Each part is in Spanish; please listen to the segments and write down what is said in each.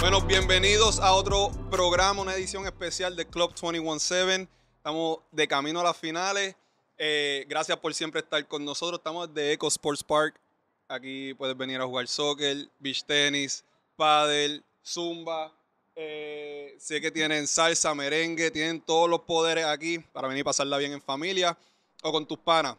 Bueno, bienvenidos a otro programa, una edición especial de Club 217. Estamos de camino a las finales. Eh, gracias por siempre estar con nosotros. Estamos de Eco Sports Park. Aquí puedes venir a jugar soccer, beach tenis, paddle, zumba, eh, sé que tienen salsa, merengue, tienen todos los poderes aquí para venir a pasarla bien en familia o con tus panas.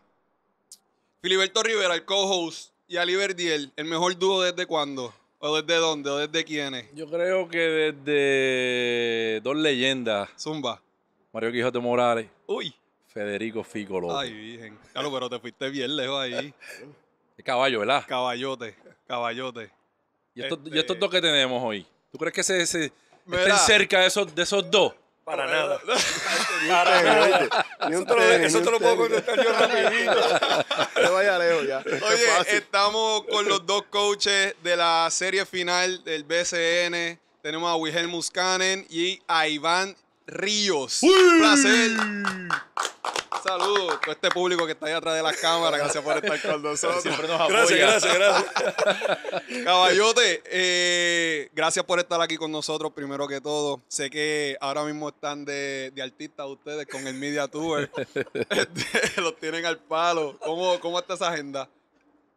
Filiberto Rivera, el co-host, y Ali Verdiel, el mejor dúo desde cuándo? ¿O desde dónde? ¿O desde quiénes? Yo creo que desde dos leyendas. Zumba. Mario Quijote Morales. Uy. Federico Fico Ay, virgen. Claro, pero te fuiste bien lejos ahí. el caballo, ¿verdad? Caballote, caballote. ¿y estos este, dos que tenemos hoy? ¿Tú crees que se, se cerca de esos, dos? Para nada. eso te lo puedo contestar yo rapidito. Te vaya lejos ya. Oye, estamos con los dos coaches de la serie final del BCN. Tenemos a Wilhelm Muscanen y a Iván Ríos. Un placer. Saludos a este público que está ahí atrás de las cámaras. Gracias por estar con nosotros. Siempre nos apoyan. Gracias, gracias, gracias. Caballote, eh, gracias por estar aquí con nosotros, primero que todo. Sé que ahora mismo están de, de artistas ustedes con el Media Tour. Los tienen al palo. ¿Cómo, ¿Cómo está esa agenda?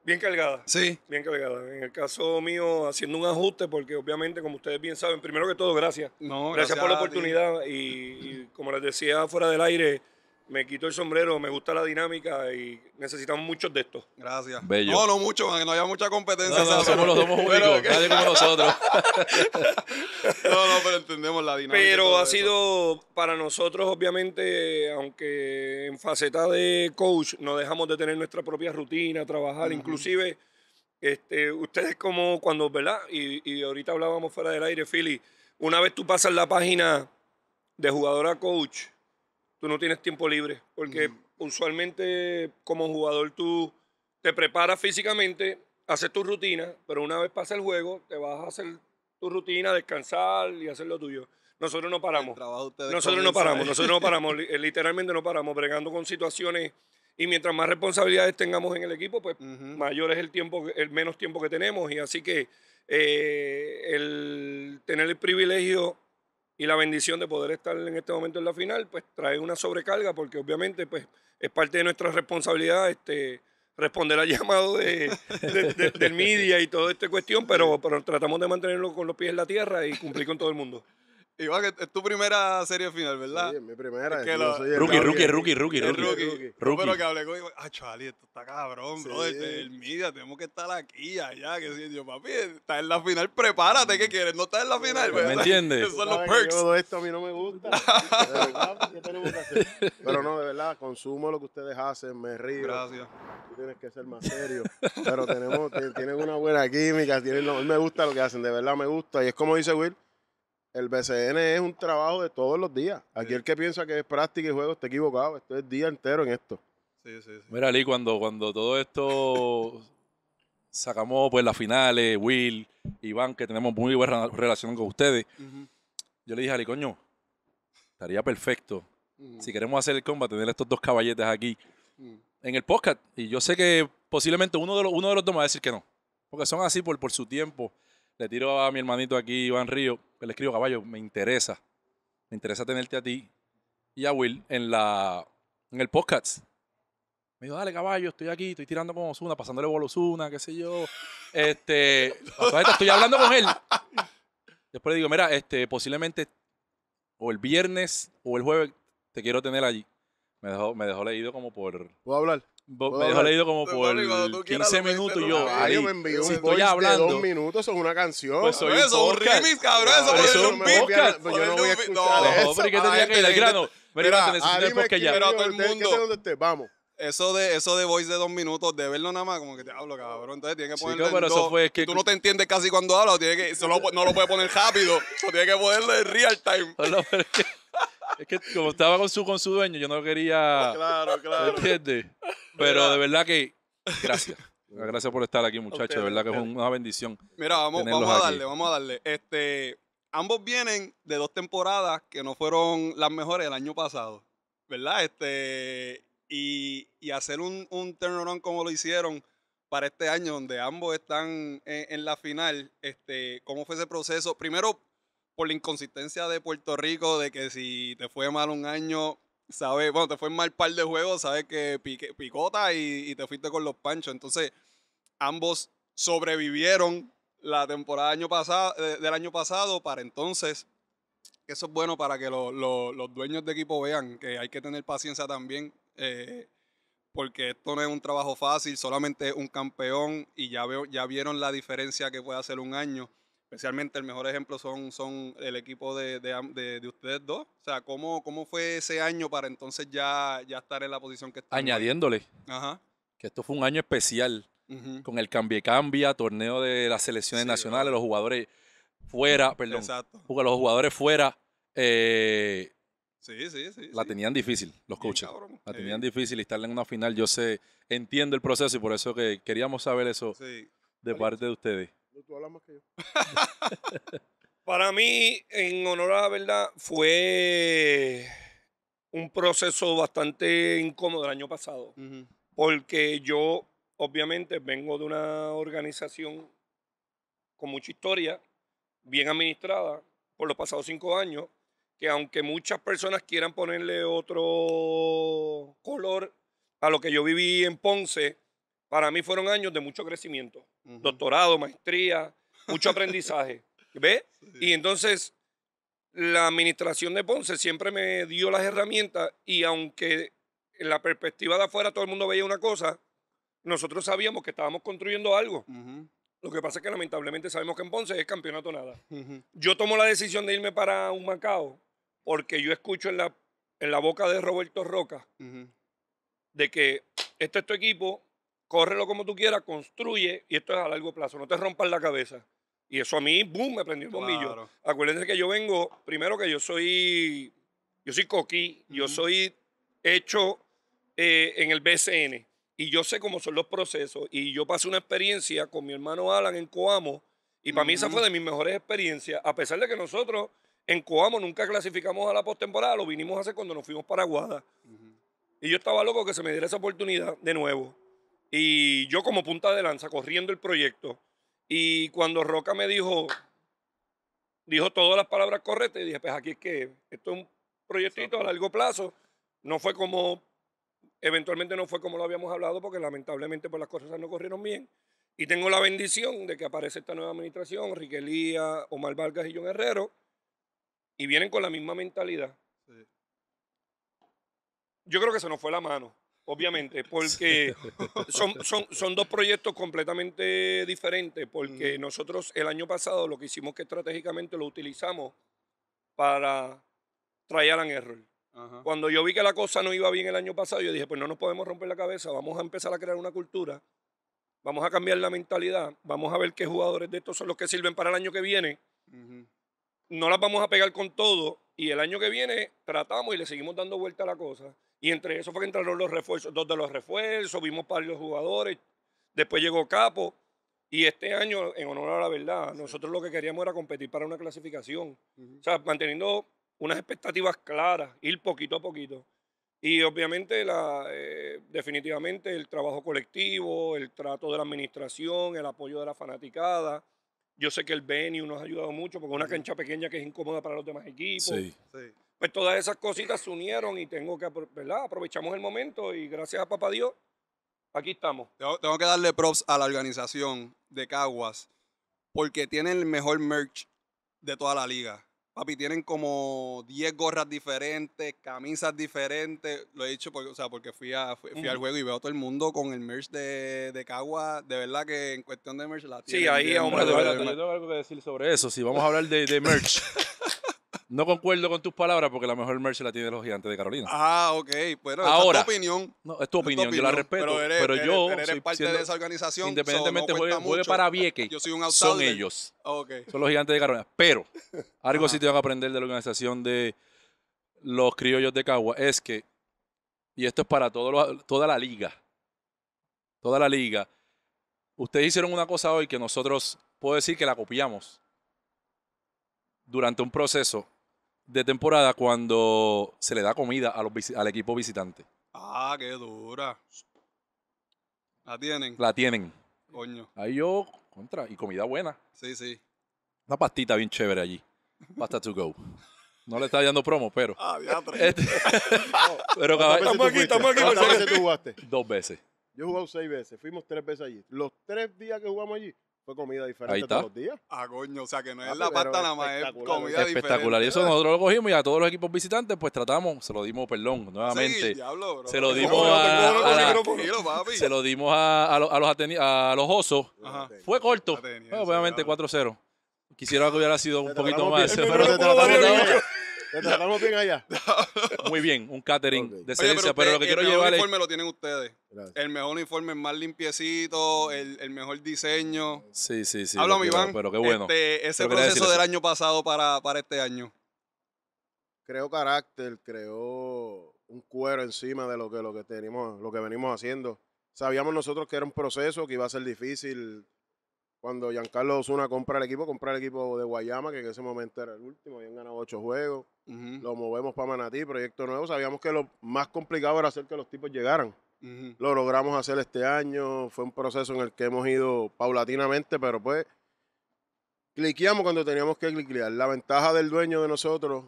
Bien cargada. Sí. Bien cargada. En el caso mío, haciendo un ajuste, porque obviamente, como ustedes bien saben, primero que todo, gracias. gracias, por la oportunidad. y, como les decía fuera del aire, me quito el sombrero, me gusta la dinámica y necesitamos muchos de estos. Gracias. Bello. No, no mucho, que no haya mucha competencia. No, no, somos los dos únicos, nadie como nosotros. no, no, pero entendemos la dinámica. Pero ha sido para nosotros, obviamente, aunque en faceta de coach no dejamos de tener nuestra propia rutina, trabajar, inclusive este, ustedes como cuando, ¿verdad? Y, ahorita hablábamos fuera del aire, Philly, una vez tú pasas la página de jugador coach, tú no tienes tiempo libre, porque usualmente como jugador tú te preparas físicamente, haces tu rutina, pero una vez pasa el juego, te vas a hacer tu rutina, descansar y hacer lo tuyo. Nosotros no paramos. Nosotros no paramos, nosotros no paramos, eh, literalmente no paramos, bregando con situaciones y mientras más responsabilidades tengamos en el equipo, pues mayor es el tiempo, el menos tiempo que tenemos. Y así que eh, el tener el privilegio y la bendición de poder estar en este momento en la final, pues trae una sobrecarga porque obviamente pues es parte de nuestra responsabilidad este, responder al llamado del media y toda esta cuestión, pero, pero tratamos de mantenerlo con los pies en la tierra y cumplir con todo el mundo. Iván, es tu primera serie final, ¿verdad? Sí, es mi primera. que lo... rookie, rookie, rookie, rookie, rookie, Pero que hablé con ah, chaval, esto está cabrón, bro. Este, el media, tenemos que estar aquí, allá, que si, Yo, papi, está en la final, prepárate, ¿qué quieres? No estás en la final, ¿verdad? ¿Me entiendes? Todo esto a mí no me gusta. de verdad, ¿qué tenemos que hacer? Pero no, de verdad, consumo lo que ustedes hacen, me río. Gracias. Tú tienes que ser más serio. Pero tenemos, tienen una buena química, tienen, me gusta lo que hacen, de verdad me gusta. Y es como dice Will, el BCN es un trabajo de todos los días. Aquí el que piensa que es práctica y juego está equivocado. Esto es día entero en esto. Sí, sí, sí. Mira, Ali, cuando, cuando todo esto sacamos pues las finales, Will, Iván, que tenemos muy buena relación con ustedes, yo le dije a Ali, coño, estaría perfecto. Si queremos hacer el combate, tener estos dos caballetes aquí en el podcast. Y yo sé que posiblemente uno de los, uno de los dos me va a decir que no. Porque son así por, por su tiempo. Le tiro a mi hermanito aquí, Iván Río, le escribo, caballo, me interesa. Me interesa tenerte a ti y a Will en, la, en el podcast. Me dijo, dale, caballo, estoy aquí, estoy tirando como Osuna, pasándole bola qué sé yo. Este, estoy hablando con él. Después le digo, mira, este, posiblemente o el viernes o el jueves te quiero tener allí. Me dejó, me dejó leído como por... ¿Puedo hablar? me dejó leído como por 15 minutos y yo. Ahí, estoy hablando. eso es una canción. Pues eso es un Yo no a el ya. Pero a todo el Vamos. Eso de, eso de voice de dos minutos, de verlo nada más, como que te hablo, cabrón. Entonces tienes que ponerlo pero en eso dos. fue, que- Tú no te entiendes casi cuando hablas, que, no, lo puedes poner rápido. O tienes que ponerlo en real time. es, que, como estaba con su, con su dueño, yo no quería. Claro, claro. entiendes? Pero de verdad que. Gracias. Gracias por estar aquí, muchachos. De verdad que es una bendición. Mira, vamos, vamos a darle, vamos a darle. Este, ambos vienen de dos temporadas que no fueron las mejores el año pasado, ¿verdad? Este, y, hacer un, un turnaround como lo hicieron para este año, donde ambos están en, la final, este, ¿cómo fue ese proceso? Primero, por la inconsistencia de Puerto Rico, de que si te fue mal un año, sabes, bueno, te fue mal par de juegos, sabes que picota y, te fuiste con los panchos. Entonces, ambos sobrevivieron la temporada año pasado, del año pasado para entonces. Eso es bueno para que los dueños de equipo vean que hay que tener paciencia también eh, porque esto no es un trabajo fácil, solamente un campeón y ya, veo, ya vieron la diferencia que puede hacer un año. Especialmente el mejor ejemplo son, son el equipo de, ustedes dos. O sea, ¿cómo, ¿cómo fue ese año para entonces ya, ya estar en la posición que está? Añadiéndole Ajá. que esto fue un año especial con el cambie-cambia, torneo de las selecciones nacionales, los jugadores fuera, perdón, Exacto. los jugadores fuera, eh, Sí, sí, sí. La tenían difícil los coaches. la eh. tenían difícil y estar en una final, yo sé, entiendo el proceso y por eso que queríamos saber eso de parte de ustedes. Tú hablas que yo. Para mí, en honor a la verdad, fue un proceso bastante incómodo el año pasado. Porque yo, obviamente, vengo de una organización con mucha historia, bien administrada, por los pasados cinco años que aunque muchas personas quieran ponerle otro color a lo que yo viví en Ponce, para mí fueron años de mucho crecimiento, doctorado, maestría, mucho aprendizaje. ¿Ve? Y entonces la administración de Ponce siempre me dio las herramientas y aunque en la perspectiva de afuera todo el mundo veía una cosa, nosotros sabíamos que estábamos construyendo algo. Lo que pasa es que lamentablemente sabemos que en Ponce es campeonato nada. Yo tomo la decisión de irme para un Macao porque yo escucho en la, en la boca de Roberto Roca de que este es tu equipo, córrelo como tú quieras, construye, y esto es a largo plazo, no te rompas la cabeza. Y eso a mí, boom, me prendió el bombillo. Acuérdense que yo vengo, primero que yo soy, yo soy coquí, yo soy hecho eh, en el BCN. Y yo sé cómo son los procesos. Y yo pasé una experiencia con mi hermano Alan en Coamo. Y para mí esa fue de mis mejores experiencias. A pesar de que nosotros en Coamo nunca clasificamos a la postemporada, lo vinimos hace cuando nos fuimos para Guada Y yo estaba loco que se me diera esa oportunidad de nuevo. Y yo como punta de lanza, corriendo el proyecto. Y cuando Roca me dijo, dijo todas las palabras correctas, y dije, pues aquí es que esto es un proyectito a largo plazo. No fue como, eventualmente no fue como lo habíamos hablado, porque lamentablemente por pues, las cosas no corrieron bien. Y tengo la bendición de que aparece esta nueva administración, Riquelía, Omar Vargas y John Herrero y vienen con la misma mentalidad. Yo creo que se nos fue la mano, obviamente, porque son, son, son dos proyectos completamente diferentes, porque nosotros el año pasado lo que hicimos que estratégicamente lo utilizamos para traer and error. Cuando yo vi que la cosa no iba bien el año pasado, yo dije, pues no nos podemos romper la cabeza, vamos a empezar a crear una cultura, vamos a cambiar la mentalidad, vamos a ver qué jugadores de estos son los que sirven para el año que viene no las vamos a pegar con todo y el año que viene tratamos y le seguimos dando vuelta a la cosa. Y entre eso fue que entraron los refuerzos, dos de los refuerzos, vimos para los jugadores, después llegó Capo. Y este año, en honor a la verdad, nosotros lo que queríamos era competir para una clasificación. O sea, manteniendo unas expectativas claras, ir poquito a poquito. Y obviamente, la, eh, definitivamente, el trabajo colectivo, el trato de la administración, el apoyo de la fanaticada, yo sé que el venue nos ha ayudado mucho porque es una cancha pequeña que es incómoda para los demás equipos. Sí. Pues todas esas cositas se unieron y tengo que, ¿verdad? Aprovechamos el momento y gracias a papá Dios, aquí estamos. Tengo, tengo que darle props a la organización de Caguas porque tienen el mejor merch de toda la liga. Papi, tienen como 10 gorras diferentes, camisas diferentes. Lo he dicho porque, o sea, porque fui, a, fui, al juego y veo a todo el mundo con el merch de, de Cagua. De verdad que en cuestión de merch la tienen. Sí, ahí, hombre, de tengo algo que decir sobre eso. Si vamos a hablar de, de merch. No concuerdo con tus palabras porque la mejor merch la tienen los gigantes de Carolina. Ah, ok. Bueno, es tu opinión. No, es tu opinión, yo la respeto. Pero, yo. Eres, parte de esa organización. Independientemente, juegue, para Vieque. Yo soy un Son ellos. Okay. Son los gigantes de Carolina. Pero, algo sí te van a aprender de la organización de los criollos de Cagua es que, y esto es para toda la liga, toda la liga, ustedes hicieron una cosa hoy que nosotros, puedo decir que la copiamos durante un proceso de temporada cuando se le da comida al equipo visitante. Ah, qué dura. La tienen. La tienen. Coño. Ahí yo, contra, y comida buena. Sí, sí. Una pastita bien chévere allí. Pasta to go. No le está dando promo, pero. Ah, bien. Este, pero Estamos aquí, estamos aquí. ¿Cuántas veces tú jugaste? Dos veces. Yo he jugado seis veces. Fuimos tres veces allí. Los tres días que jugamos allí, fue comida diferente todos los días. Ah, coño, o sea que no es ah, la pasta nada más, es comida espectacular. Y eso nosotros lo cogimos y a todos los equipos visitantes, pues tratamos, se lo dimos, perdón, nuevamente. Se lo dimos Se lo dimos a, a, los, a, los, a los osos. Fue corto. obviamente 4-0. Quisiera que hubiera sido un poquito más. Pero te ¿Te bien allá? Muy bien, un catering de excelencia, pero, lo que quiero llevar es... El mejor uniforme lo tienen ustedes. El mejor uniforme, el más limpiecito, el, mejor diseño. Sí, sí, sí. Háblame, Iván. Pero qué bueno. Este, ese proceso del año pasado para, para este año. Creo carácter, creó un cuero encima de lo que, lo que tenemos, lo que venimos haciendo. Sabíamos nosotros que era un proceso, que iba a ser difícil, cuando Giancarlo Osuna compra el equipo, compra el equipo de Guayama, que en ese momento era el último, habían ganado ocho juegos. Lo movemos para Manatí, proyecto nuevo. Sabíamos que lo más complicado era hacer que los tipos llegaran. Lo logramos hacer este año. Fue un proceso en el que hemos ido paulatinamente, pero pues cliqueamos cuando teníamos que cliquear. La ventaja del dueño de nosotros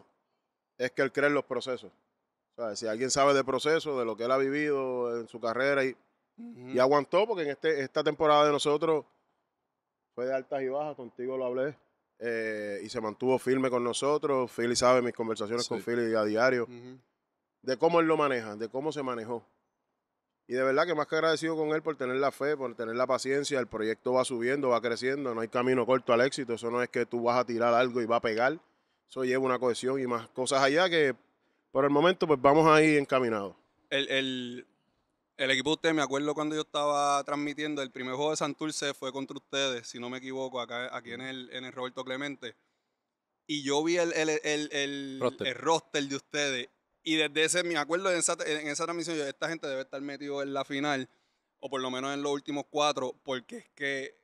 es que él cree en los procesos. O sea, si alguien sabe de procesos, de lo que él ha vivido en su carrera y, y aguantó, porque en este, esta temporada de nosotros fue de altas y bajas, contigo lo hablé. Eh, y se mantuvo firme con nosotros. Philly sabe mis conversaciones con Philly a diario. De cómo él lo maneja, de cómo se manejó. Y de verdad que más que agradecido con él por tener la fe, por tener la paciencia. El proyecto va subiendo, va creciendo. No hay camino corto al éxito. Eso no es que tú vas a tirar algo y va a pegar. Eso lleva una cohesión y más cosas allá que por el momento pues vamos ahí encaminados. El, el, el equipo de me acuerdo cuando yo estaba transmitiendo, el primer juego de Santurce fue contra ustedes, si no me equivoco, acá aquí en el, en Roberto Clemente. Y yo vi el, el, roster. de ustedes. Y desde ese, me acuerdo en esa, en transmisión, yo, esta gente debe estar metido en la final, o por lo menos en los últimos cuatro, porque es que,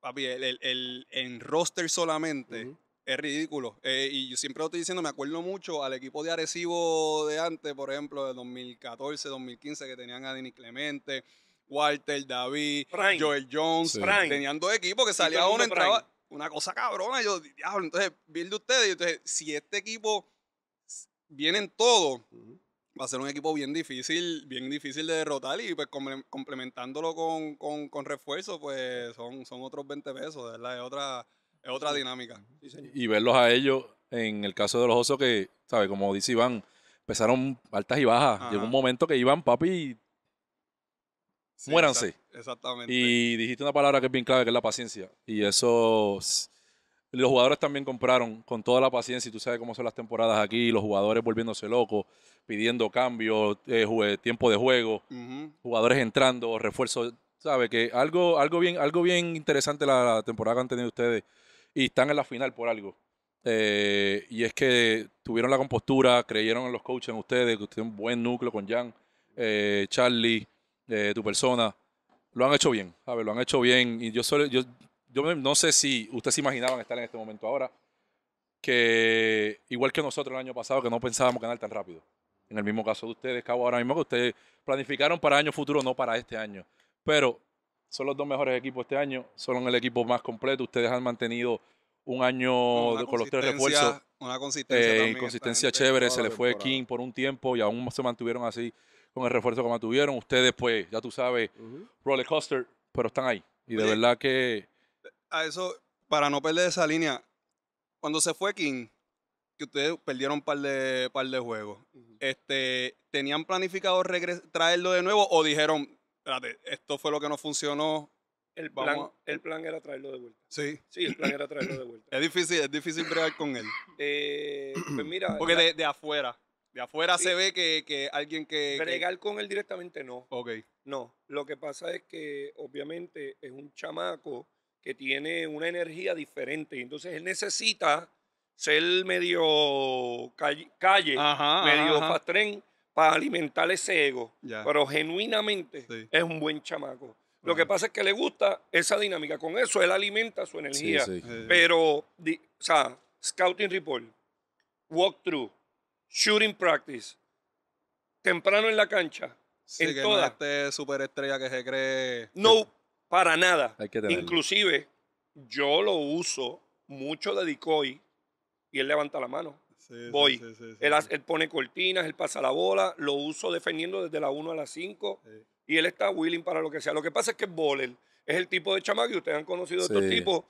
papi, el, en roster solamente, es ridículo. Eh, y yo siempre lo estoy diciendo, me acuerdo mucho al equipo de Arecibo de antes, por ejemplo, de 2014, 2015, que tenían a Denis Clemente, Walter, David, Joel Jones. Tenían dos equipos que salía uno, entraba. Una cosa cabrona. Yo, diablo, entonces, bien de ustedes. Entonces, si este equipo viene en todo, va a ser un equipo bien difícil, bien difícil de derrotar. Y pues complementándolo con, con, refuerzos, pues son, son otros 20 pesos, ¿verdad? Es otra es otra dinámica. Y verlos a ellos, en el caso de los osos, que, ¿sabes? Como dice Iván, empezaron altas y bajas. Llegó un momento que iban, papi, muéranse. exactamente. Y dijiste una palabra que es bien clave, que es la paciencia. Y eso. Los jugadores también compraron con toda la paciencia, y tú sabes cómo son las temporadas aquí, los jugadores volviéndose locos, pidiendo cambios, eh, tiempo de juego, jugadores entrando, refuerzos sabe que algo algo bien algo bien interesante la temporada que han tenido ustedes y están en la final por algo. Eh, y es que tuvieron la compostura, creyeron en los coaches, en ustedes, que tienen un buen núcleo con Jan, eh, Charlie, eh, tu persona. Lo han hecho bien, a ver, Lo han hecho bien. Y yo, yo, yo no sé si ustedes se imaginaban estar en este momento ahora, que igual que nosotros el año pasado, que no pensábamos ganar tan rápido. En el mismo caso de ustedes, Cabo, ahora mismo que ustedes planificaron para año futuro, no para este año. Pero son los dos mejores equipos este año, son el equipo más completo. Ustedes han mantenido un año con los tres refuerzos. Una consistencia. Eh, consistencia chévere, se le fue King por un tiempo y aún se mantuvieron así con el refuerzo que mantuvieron. Ustedes, pues, ya tú sabes, roller coaster, pero están ahí. Y de verdad que. A eso, para no perder esa línea, cuando se fue King, que ustedes perdieron un par de, par de juegos, este, ¿tenían planificado traerlo de nuevo o dijeron, espérate, esto fue lo que no funcionó. El plan, el plan era traerlo de vuelta. Sí. Sí, el plan era traerlo de vuelta. es difícil, es difícil bregar con él. Eh, pues mira. Porque de, afuera. De afuera se ve que, alguien que. Bregar con él directamente no. Ok. No. Lo que pasa es que, obviamente, es un chamaco que tiene una energía diferente. Entonces él necesita ser medio calle, medio ajá para alimentar ese ego. Pero genuinamente es un buen chamaco. Lo que pasa es que le gusta esa dinámica. Con eso él alimenta su energía. Pero, o sea, scouting report, walkthrough, shooting practice, temprano en la cancha, en que No este superestrella que se cree. No, para nada. Inclusive, yo lo uso mucho de decoy y él levanta la mano voy. él, pone cortinas, él pasa la bola, lo uso defendiendo desde la 1 a la 5 y él está willing para lo que sea. Lo que pasa es que el es el tipo de chamaco que ustedes han conocido estos tipos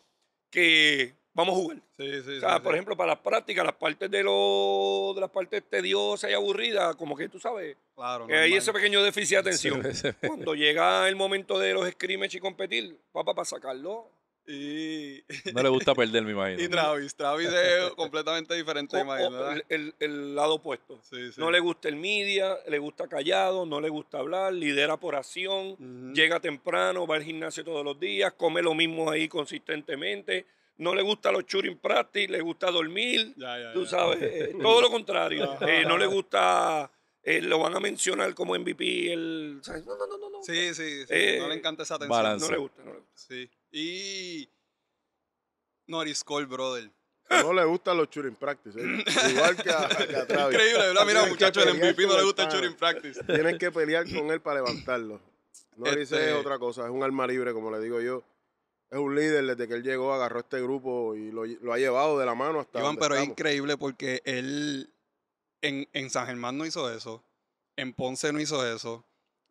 que vamos a jugar. por ejemplo, para las prácticas, las partes de, lo, de las partes tediosas y aburridas, como que tú sabes, claro, hay ese pequeño déficit de atención. Cuando llega el momento de los scrimmage y competir, papá, para sacarlo, y... No le gusta perder, me imagino. Y Travis, Travis es completamente diferente, el, lado opuesto. No le gusta el media, le gusta callado, no le gusta hablar, lidera por acción, llega temprano, va al gimnasio todos los días, come lo mismo ahí consistentemente. No le gusta los shooting practice, le gusta dormir, tú sabes, eh, todo lo contrario. Eh, no le gusta... Eh, lo van a mencionar como MVP. El, no, no, no, no. Sí, sí, sí. no le encanta esa atención. No le gusta, no le gusta. Sí. Y Norris Cole, brother. No le gustan los shooting practice. ¿eh? Igual que a, Travis. Increíble, ¿verdad? Mira, muchachos, el MVP no le gusta el shooting practice. Tienen que pelear con él para levantarlo. Norris es este otra cosa, es un alma libre, como le digo yo. Es un líder desde que él llegó, agarró este grupo y lo, ha llevado de la mano hasta. Iván, pero es increíble porque él en, en San Germán no hizo eso. En Ponce no hizo eso.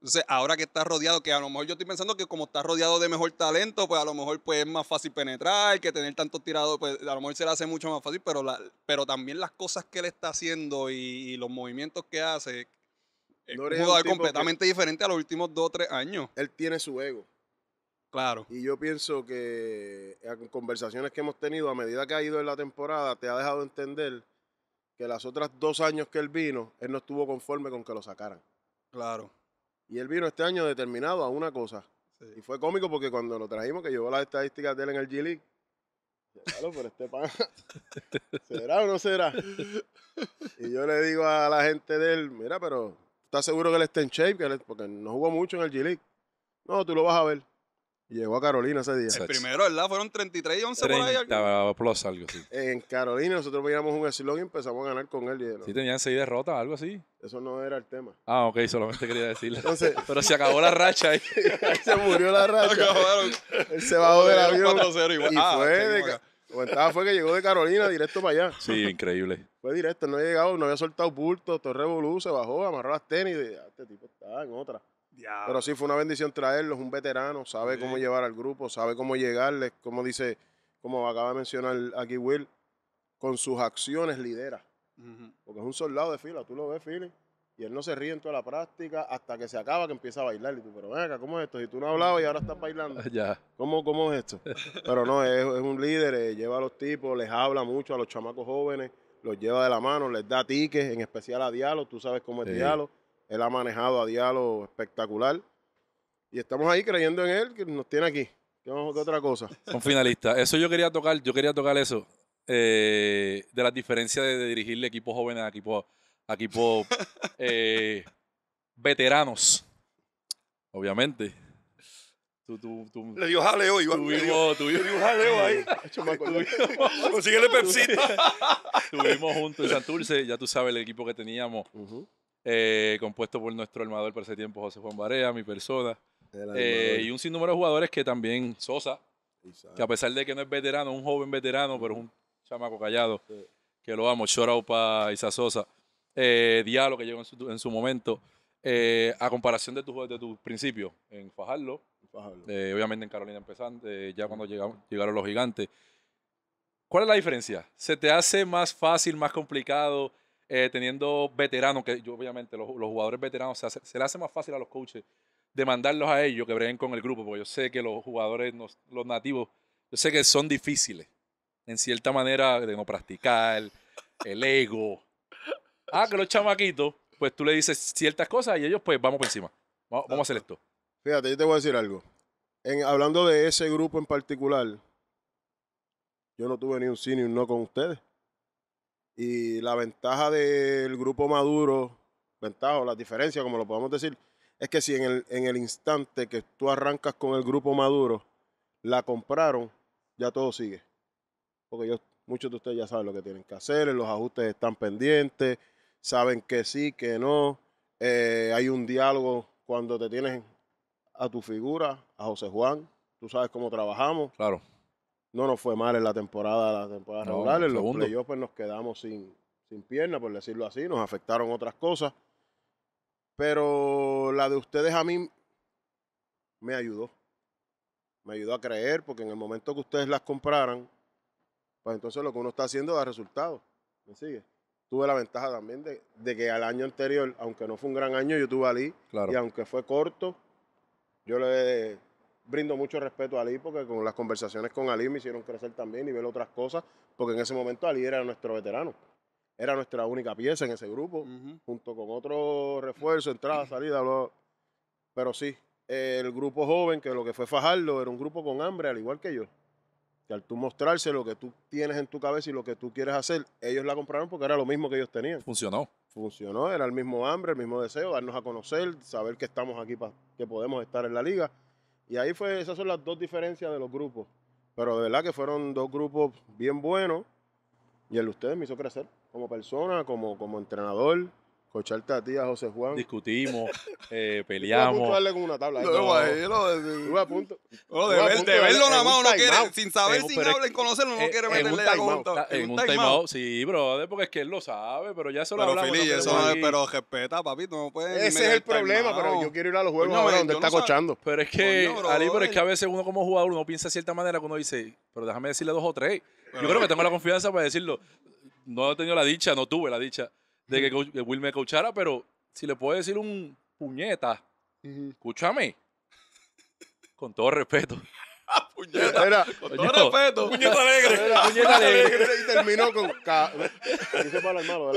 Entonces, ahora que está rodeado, que a lo mejor yo estoy pensando que como está rodeado de mejor talento, pues a lo mejor pues, es más fácil penetrar, que tener tantos tirados, pues a lo mejor se le hace mucho más fácil, pero, la, pero también las cosas que él está haciendo y, los movimientos que hace, es completamente diferente a los últimos dos o tres años. Él tiene su ego. Claro. Y yo pienso que en eh, conversaciones que hemos tenido, a medida que ha ido en la temporada, te ha dejado entender que las otras dos años que él vino, él no estuvo conforme con que lo sacaran. Claro. Y él vino este año determinado a una cosa. Y fue cómico porque cuando lo trajimos, que llevó las estadísticas de él en el G League, Claro, pero este pan. ¿Será o no será? Y yo le digo a la gente de él, mira, pero ¿estás seguro que él está en shape? porque no jugó mucho en el G-League. No, tú lo vas a ver. Llegó a Carolina ese día. El primero, ¿verdad? Fueron 33 y 11 por ahí. Estaba plus algo así. En Carolina nosotros veíamos un slog y empezamos a ganar con él. Y, ¿no? Sí, tenían 6 derrotas, algo así. Eso no era el tema. Ah, ok, solamente quería decirle. Entonces, Pero se acabó la racha ahí. se murió la racha. Acabaron. se bajó del avión. Y, ah, fue de... Pues, fue que llegó de Carolina directo para allá. Sí, increíble. Fue directo, no había llegado, no había soltado bulto, Torre Bolú, se bajó, amarró las tenis ah, este tipo está en otra. Pero sí fue una bendición traerlo, es un veterano, sabe cómo llevar al grupo, sabe cómo llegarles, como dice, como acaba de mencionar aquí Will, con sus acciones lidera. Porque es un soldado de fila, tú lo ves, Philly, y él no se ríe en toda la práctica hasta que se acaba que empieza a bailar. Y tú, pero venga, ¿cómo es esto? Si tú no hablabas y ahora estás bailando. ¿Cómo, ¿Cómo es esto? pero no, es, un líder, eh, lleva a los tipos, les habla mucho a los chamacos jóvenes, los lleva de la mano, les da tickets, en especial a diálogo, tú sabes cómo es Dialo él ha manejado a diálogo espectacular. Y estamos ahí creyendo en él, que nos tiene aquí. ¿Qué, otra cosa? Un finalista. Eso yo quería tocar, yo quería tocar eso. Eh, de las diferencias de, dirigirle equipos jóvenes a equipos equipo, eh, veteranos. Obviamente. le dio jaleo, Iván. Tuvimos, le dio jaleo ahí. Consíguele Pepsi. Estuvimos juntos en Santurce, ya tú sabes el equipo que teníamos. Eh, compuesto por nuestro armador por ese tiempo, José Juan Barea, mi persona, eh, y un sinnúmero de jugadores que también Sosa, que a pesar de que no es veterano, un joven veterano, pero es un chamaco callado, que lo amo, shorao Isa Sosa, eh, que llegó en su, momento, eh, a comparación de tus de tu principios en Fajarlo, obviamente en Carolina empezando, ya cuando mm. llegaron los gigantes. ¿Cuál es la diferencia? ¿Se te hace más fácil, más complicado? Eh, teniendo veteranos, que yo, obviamente los, jugadores veteranos se, les le hace más fácil a los coaches demandarlos a ellos que breguen con el grupo, porque yo sé que los jugadores, los, nativos, yo sé que son difíciles, en cierta manera, de no practicar, el ego. Ah, que los chamaquitos, pues tú le dices ciertas cosas y ellos, pues vamos por encima, vamos, a hacer esto. Fíjate, yo te voy a decir algo. hablando de ese grupo en particular, yo no tuve ni un sí ni un no con ustedes. Y la ventaja del grupo Maduro, ventaja o la diferencia, como lo podemos decir, es que si en el, en el instante que tú arrancas con el grupo Maduro, la compraron, ya todo sigue. Porque muchos de ustedes ya saben lo que tienen que hacer, los ajustes están pendientes, saben que sí, que no. Eh, hay un diálogo cuando te tienes a tu figura, a José Juan, tú sabes cómo trabajamos. Claro no nos fue mal en la temporada, la temporada regular. En los playoffs pues, nos quedamos sin, sin pierna, por decirlo así. Nos afectaron otras cosas. Pero la de ustedes a mí me ayudó. Me ayudó a creer, porque en el momento que ustedes las compraran, pues entonces lo que uno está haciendo da resultados. ¿Me sigue? Tuve la ventaja también de, de, que al año anterior, aunque no fue un gran año, yo tuve allí. Claro. Y aunque fue corto, yo le brindo mucho respeto a Ali porque con las conversaciones con Ali me hicieron crecer también y ver otras cosas, porque en ese momento Ali era nuestro veterano. Era nuestra única pieza en ese grupo, junto con otro refuerzo, entrada, salida, pero sí, el grupo joven, que lo que fue Fajardo, era un grupo con hambre, al igual que yo. Que al tú mostrarse lo que tú tienes en tu cabeza y lo que tú quieres hacer, ellos la compraron porque era lo mismo que ellos tenían. Funcionó. Funcionó, era el mismo hambre, el mismo deseo, darnos a conocer, saber que estamos aquí, para que podemos estar en la liga y ahí fue, esas son las dos diferencias de los grupos. Pero de verdad que fueron dos grupos bien buenos. Y el de ustedes me hizo crecer como persona, como, como entrenador. Cocharte a ti, a José Juan. Discutimos, eh, peleamos. con una tabla. No, no, eh, ahí, a punto. de, ver, de verlo nada más, sin saber, sin hablar, en conocerlo, no eh, quiere meterle la cuenta. En un timeout, sí, brother, porque es que él lo sabe, pero ya eso lo hablamos. pero respeta, papito, no Ese es el problema, pero yo quiero ir a los juegos ver donde está cochando. Pero es que, Ali, pero es que a veces uno como jugador, uno piensa de cierta manera cuando uno dice, pero déjame decirle dos o tres. Yo creo que tengo la confianza para decirlo. No he tenido la dicha, no tuve la dicha de que, Will me coachara, pero si le puedo decir un puñeta, escúchame. Con todo respeto. puñeta. con todo respeto. Puñeta alegre. puñeta alegre. Y terminó con. Dice para el malo,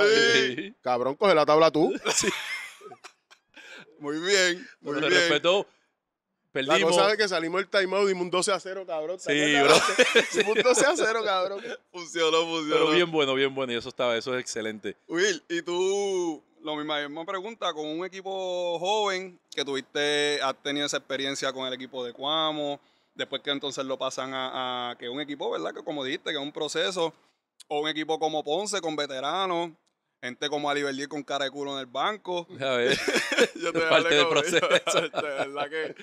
Cabrón, coge la tabla tú. Muy bien. Muy bien. respeto perdimos. La que salimos el timeout y un 12 a 0, cabrón. Sí, bro. Dimos un 12 a 0, cabrón. Funcionó, funcionó. Pero bien bueno, bien bueno. Y eso estaba, eso es excelente. Will, y tú, lo mismo, misma pregunta, con un equipo joven que tuviste, has tenido esa experiencia con el equipo de Cuamo, después que entonces lo pasan a, a que un equipo, ¿verdad? Que como dijiste, que es un proceso, o un equipo como Ponce con veteranos gente como Aliberdi con cara de culo en el banco. A ver. yo te parte del proceso. verdad que.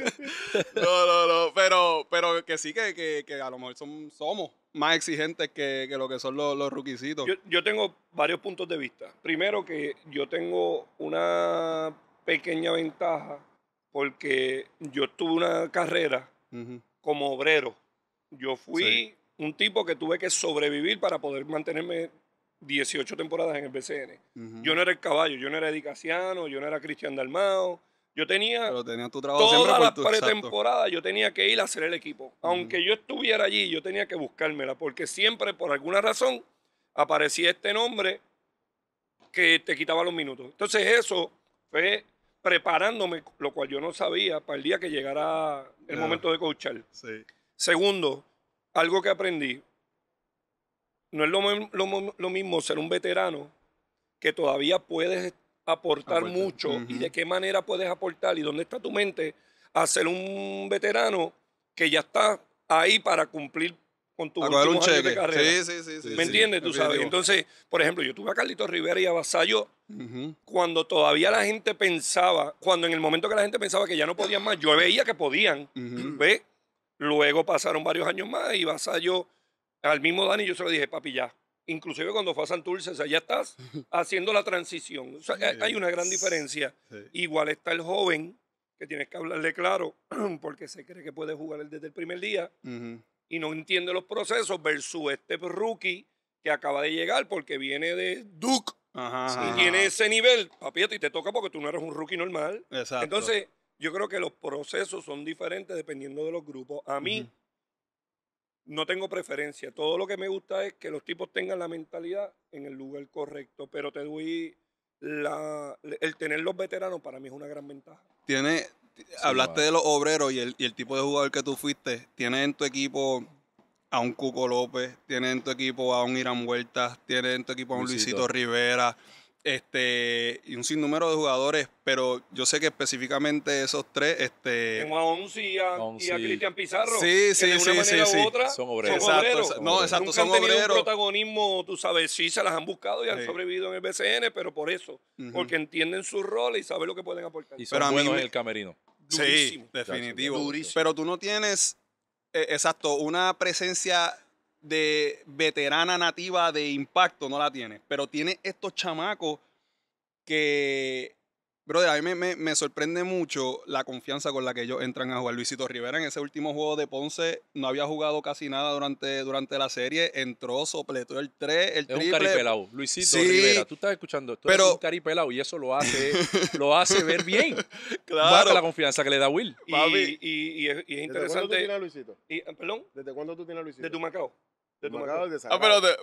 no, no, no. Pero, pero que sí que, a lo mejor somos más exigentes que, lo que son los, los ruquisitos. Yo, tengo varios puntos de vista. Primero, que yo tengo una pequeña ventaja porque yo tuve una carrera como obrero. Yo fui un tipo que tuve que sobrevivir para poder mantenerme 18 temporadas en el BCN. Yo no era el caballo, yo no era Edicaciano, yo no era Cristian Dalmao. Yo tenía, Pero tenía tu trabajo todas las yo tenía que ir a hacer el equipo. Aunque yo estuviera allí, yo tenía que buscármela, porque siempre, por alguna razón, aparecía este nombre que te quitaba los minutos. Entonces eso fue preparándome, lo cual yo no sabía, para el día que llegara el momento de coachar. Segundo, algo que aprendí, no es lo, lo, lo, mismo ser un veterano que todavía puedes aportar, mucho y de qué manera puedes aportar y dónde está tu mente a ser un veterano que ya está ahí para cumplir con tu último de carrera. Sí, sí, sí. ¿Me entiendes? tú sabes. Entonces, por ejemplo, yo tuve a Carlitos Rivera y a Basayo cuando todavía la gente pensaba, cuando en el momento que la gente pensaba que ya no podían más, yo veía que podían. ¿Ves? Luego pasaron varios años más y Basayo al mismo Dani yo se lo dije, papi, ya. Inclusive cuando fue a Santurce, o sea, ya estás haciendo la transición. O sea, eh, hay una gran diferencia. Igual está el joven, que tienes que hablarle claro, porque se cree que puede jugar desde el primer día y no entiende los procesos, versus este rookie que acaba de llegar porque viene de Duke y tiene ese nivel, papi, y te toca porque tú no eres un rookie normal. Entonces, yo creo que los procesos son diferentes dependiendo de los grupos. A mí, no tengo preferencia. Todo lo que me gusta es que los tipos tengan la mentalidad en el lugar correcto, pero te doy la, el tener los veteranos para mí es una gran ventaja. Tiene, hablaste de los obreros y el, tipo de jugador que tú fuiste. Tienes en tu equipo a un Cuco López, tienes en tu equipo a un Irán Huertas, tienes en tu equipo a un Luisito Rivera este, y un sinnúmero de jugadores, pero yo sé que específicamente esos tres, este... Tengo a Onsi y a, Cristian Pizarro. Sí, que sí, una sí, sí, Son obreros. Exacto, No, exacto, Nunca son han tenido un protagonismo, tú sabes, sí se las han buscado y han sobrevivido en el BCN, pero por eso, porque entienden su rol y saben lo que pueden aportar. Y son pero a en el camerino. Sí, definitivo. Durísimo. Pero tú no tienes, eh, exacto, una presencia de veterana nativa de impacto no la tiene, pero tiene estos chamacos que pero a mí me, sorprende mucho la confianza con la que ellos entran a jugar. Luisito Rivera en ese último juego de Ponce no había jugado casi nada durante, durante la serie. Entró, sopletó el 3, el es triple. un pelado Luisito Rivera, tú estás escuchando esto. Pero, es un y eso lo hace, lo hace ver bien. Claro. la confianza que le da Will. Y, y, es, interesante. ¿Desde cuándo tú tienes a Luisito? ¿Perdón? ¿Desde cuándo tú tienes a Luisito? De tu Macao. Ah,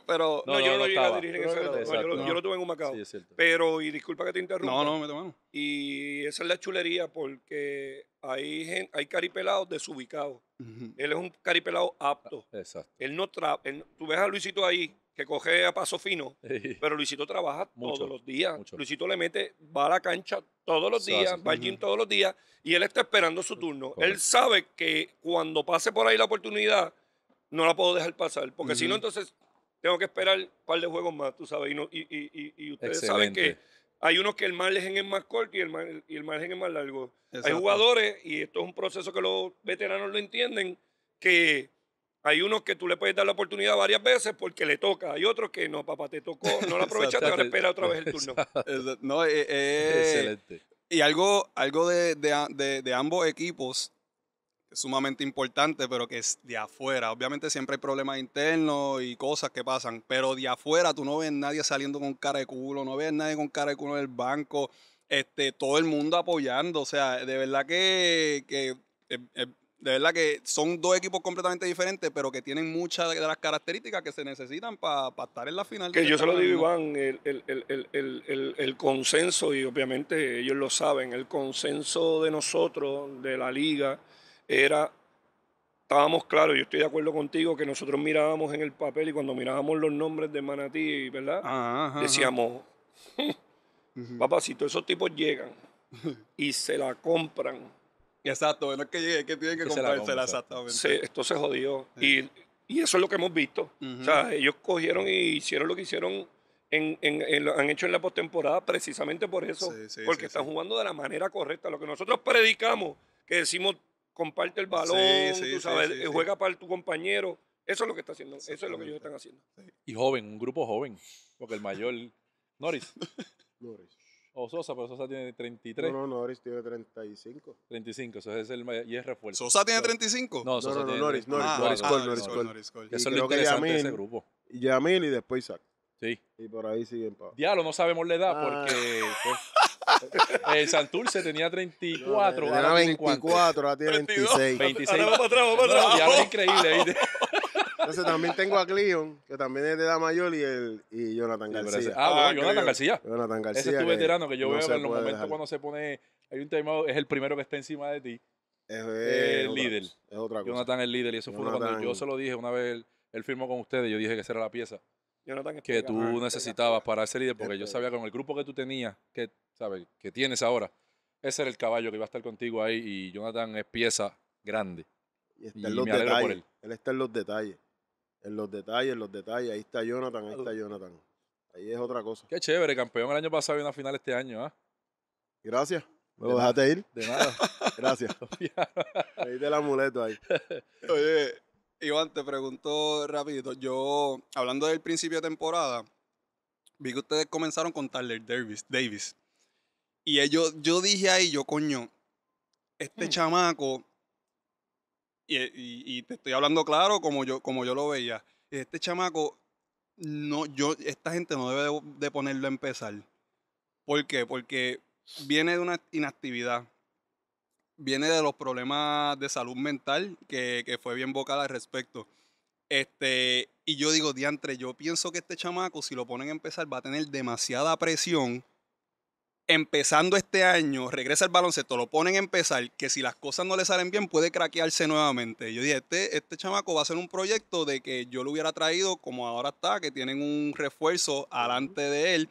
pero, No, yo no, en lo- tuve en un Macao. Pero, y disculpa que te interrumpa. No, no, me mano. Y esa es la chulería porque hay, hay caripelados desubicados. Él es un caripelado apto. Ah, exacto. Él no tra- tú ves a Luisito ahí, que coge a paso fino, pero Luisito trabaja todos los días. Luisito le mete, va a la cancha todos los días, va al gym todos los días, y él está esperando su turno. Él sabe que cuando pase por ahí la oportunidad, no la puedo dejar pasar, porque si no, entonces tengo que esperar un par de juegos más, tú sabes, y, y, ustedes saben que hay unos que el margen es más corto y el, margen, y el margen es más largo. Hay jugadores, y esto es un proceso que los veteranos lo entienden, que hay unos que tú le puedes dar la oportunidad varias veces porque le toca. Hay otros que no, papá, te tocó, no la aprovechaste, ahora espera otra vez el turno. No, eh, eh, Excelente. Y algo, algo de ambos equipos es sumamente importante, pero que es de afuera. Obviamente siempre hay problemas internos y cosas que pasan, pero de afuera tú no ves nadie saliendo con cara de culo, no ves nadie con cara de culo del banco, este, todo el mundo apoyando. O sea, de verdad que, eh, eh, de verdad que son dos equipos completamente diferentes, pero que tienen muchas de las características que se necesitan para estar en la final. Que yo se lo digo, Iván, el, el, el, el consenso, y obviamente ellos lo saben, el consenso de nosotros, de la liga, era, estábamos claros, yo estoy de acuerdo contigo, que nosotros mirábamos en el papel y cuando mirábamos los nombres de Manatí, ¿verdad? Decíamos, papá, si todos esos tipos llegan y se la compran. Exacto, no es que tienen que, que esto se jodió. Y, y, eso es lo que hemos visto. O sea, ellos cogieron y hicieron lo que hicieron en, en, han hecho en la postemporada precisamente por eso, porque están jugando de la manera correcta. Lo que nosotros predicamos, que decimos comparte el balón, eh, juega para tu compañero. Eso es lo que está haciendo, eso es lo que ellos están haciendo. Y joven, un grupo joven, porque el mayor, Norris. Norris. O Sosa, pero Sosa tiene 33. No, no, Norris tiene 35. 35, eso es el y es refuerzo. ¿Sosa tiene 35? No, Sosa no, no, Norris, Norris, Norris, ah, Norris, Eso es lo interesante de ese grupo. y después Sí. Y por ahí siguen. Diablo, no sabemos la edad ah. porque... Pues, El se tenía 34. 24, ahora tiene 26. 26. vamos increíble, ¿viste? Entonces también tengo a Cleon, que también es de edad mayor, y, el, y Jonathan García. Ah, ah, Jonathan García. Jonathan García. Ese es tu veterano que yo veo en los momentos cuando se pone. Hay un tema, es el primero que está encima de ti. Es, el líder. Es otra cosa. Jonathan el líder. Y eso fue cuando yo se lo dije una vez, él, él firmó con ustedes, yo dije que esa era la pieza que tú necesitabas para ese líder, porque yo este sabía con el grupo que tú tenías, que, ¿sabes? que tienes ahora, ese era el caballo que iba a estar contigo ahí y Jonathan es pieza grande. Y, está en los detalles. él. está en los detalles. En los detalles, en los detalles. Ahí está Jonathan, ahí está Jonathan. Ahí es otra cosa. Qué chévere, campeón. El año pasado y una final este año, ¿ah? Gracias. ¿Me lo dejaste ir? De nada. Gracias. ahí está el amuleto ahí. Oye, Iván, te pregunto rapidito. Yo, hablando del principio de temporada, vi que ustedes comenzaron con Tyler Davis. Davis. Y ellos, yo dije ahí, yo, coño, este hmm. chamaco, y, te estoy hablando claro como yo, como yo lo veía, este chamaco, no, yo, esta gente no debe de, de ponerlo a empezar. ¿Por qué? Porque viene de una inactividad viene de los problemas de salud mental, que, fue bien bocada al respecto. Este, y yo digo, diantre, yo pienso que este chamaco, si lo ponen a empezar, va a tener demasiada presión. Empezando este año, regresa el baloncesto, lo ponen a empezar, que si las cosas no le salen bien, puede craquearse nuevamente. Yo dije, este, este chamaco va a ser un proyecto de que yo lo hubiera traído como ahora está, que tienen un refuerzo adelante de él,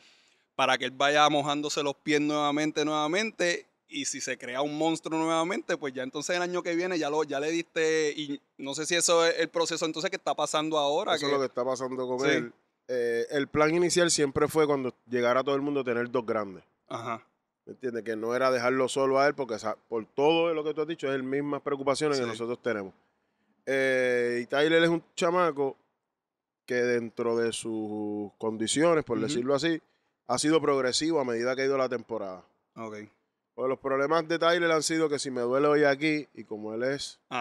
para que él vaya mojándose los pies nuevamente, nuevamente, y si se crea un monstruo nuevamente, pues ya entonces el año que viene ya lo ya le diste y no sé si eso es el proceso entonces que está pasando ahora. Eso es lo que está pasando con él. Eh, el plan inicial siempre fue cuando llegara todo el mundo tener dos grandes. Ajá. ¿Me entiendes? Que no era dejarlo solo a él porque por todo lo que tú has dicho es el mismas preocupaciones que nosotros tenemos. Eh, y Tyler es un chamaco que dentro de sus condiciones, por decirlo así, ha sido progresivo a medida que ha ido la temporada. ok los problemas de Tyler han sido que si me duele hoy aquí, y como él es, pues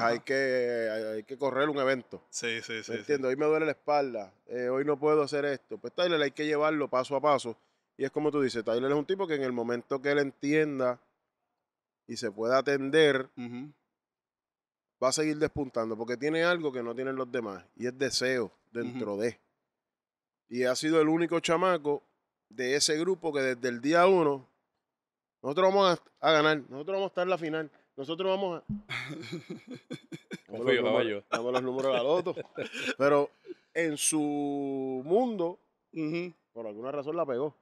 hay que, que correr un evento. Sí, sí, sí. Entiendo, hoy me duele la espalda, eh, hoy no puedo hacer esto. Pues Tyler hay que llevarlo paso a paso. Y es como tú dices, Tyler es un tipo que en el momento que él entienda y se pueda atender, va a seguir despuntando, porque tiene algo que no tienen los demás, y es deseo dentro de. Y ha sido el único chamaco de ese grupo que desde el día uno nosotros vamos a, ganar. Nosotros vamos a estar en la final. Nosotros vamos a. Damos los números a Pero en su mundo, por alguna razón la pegó.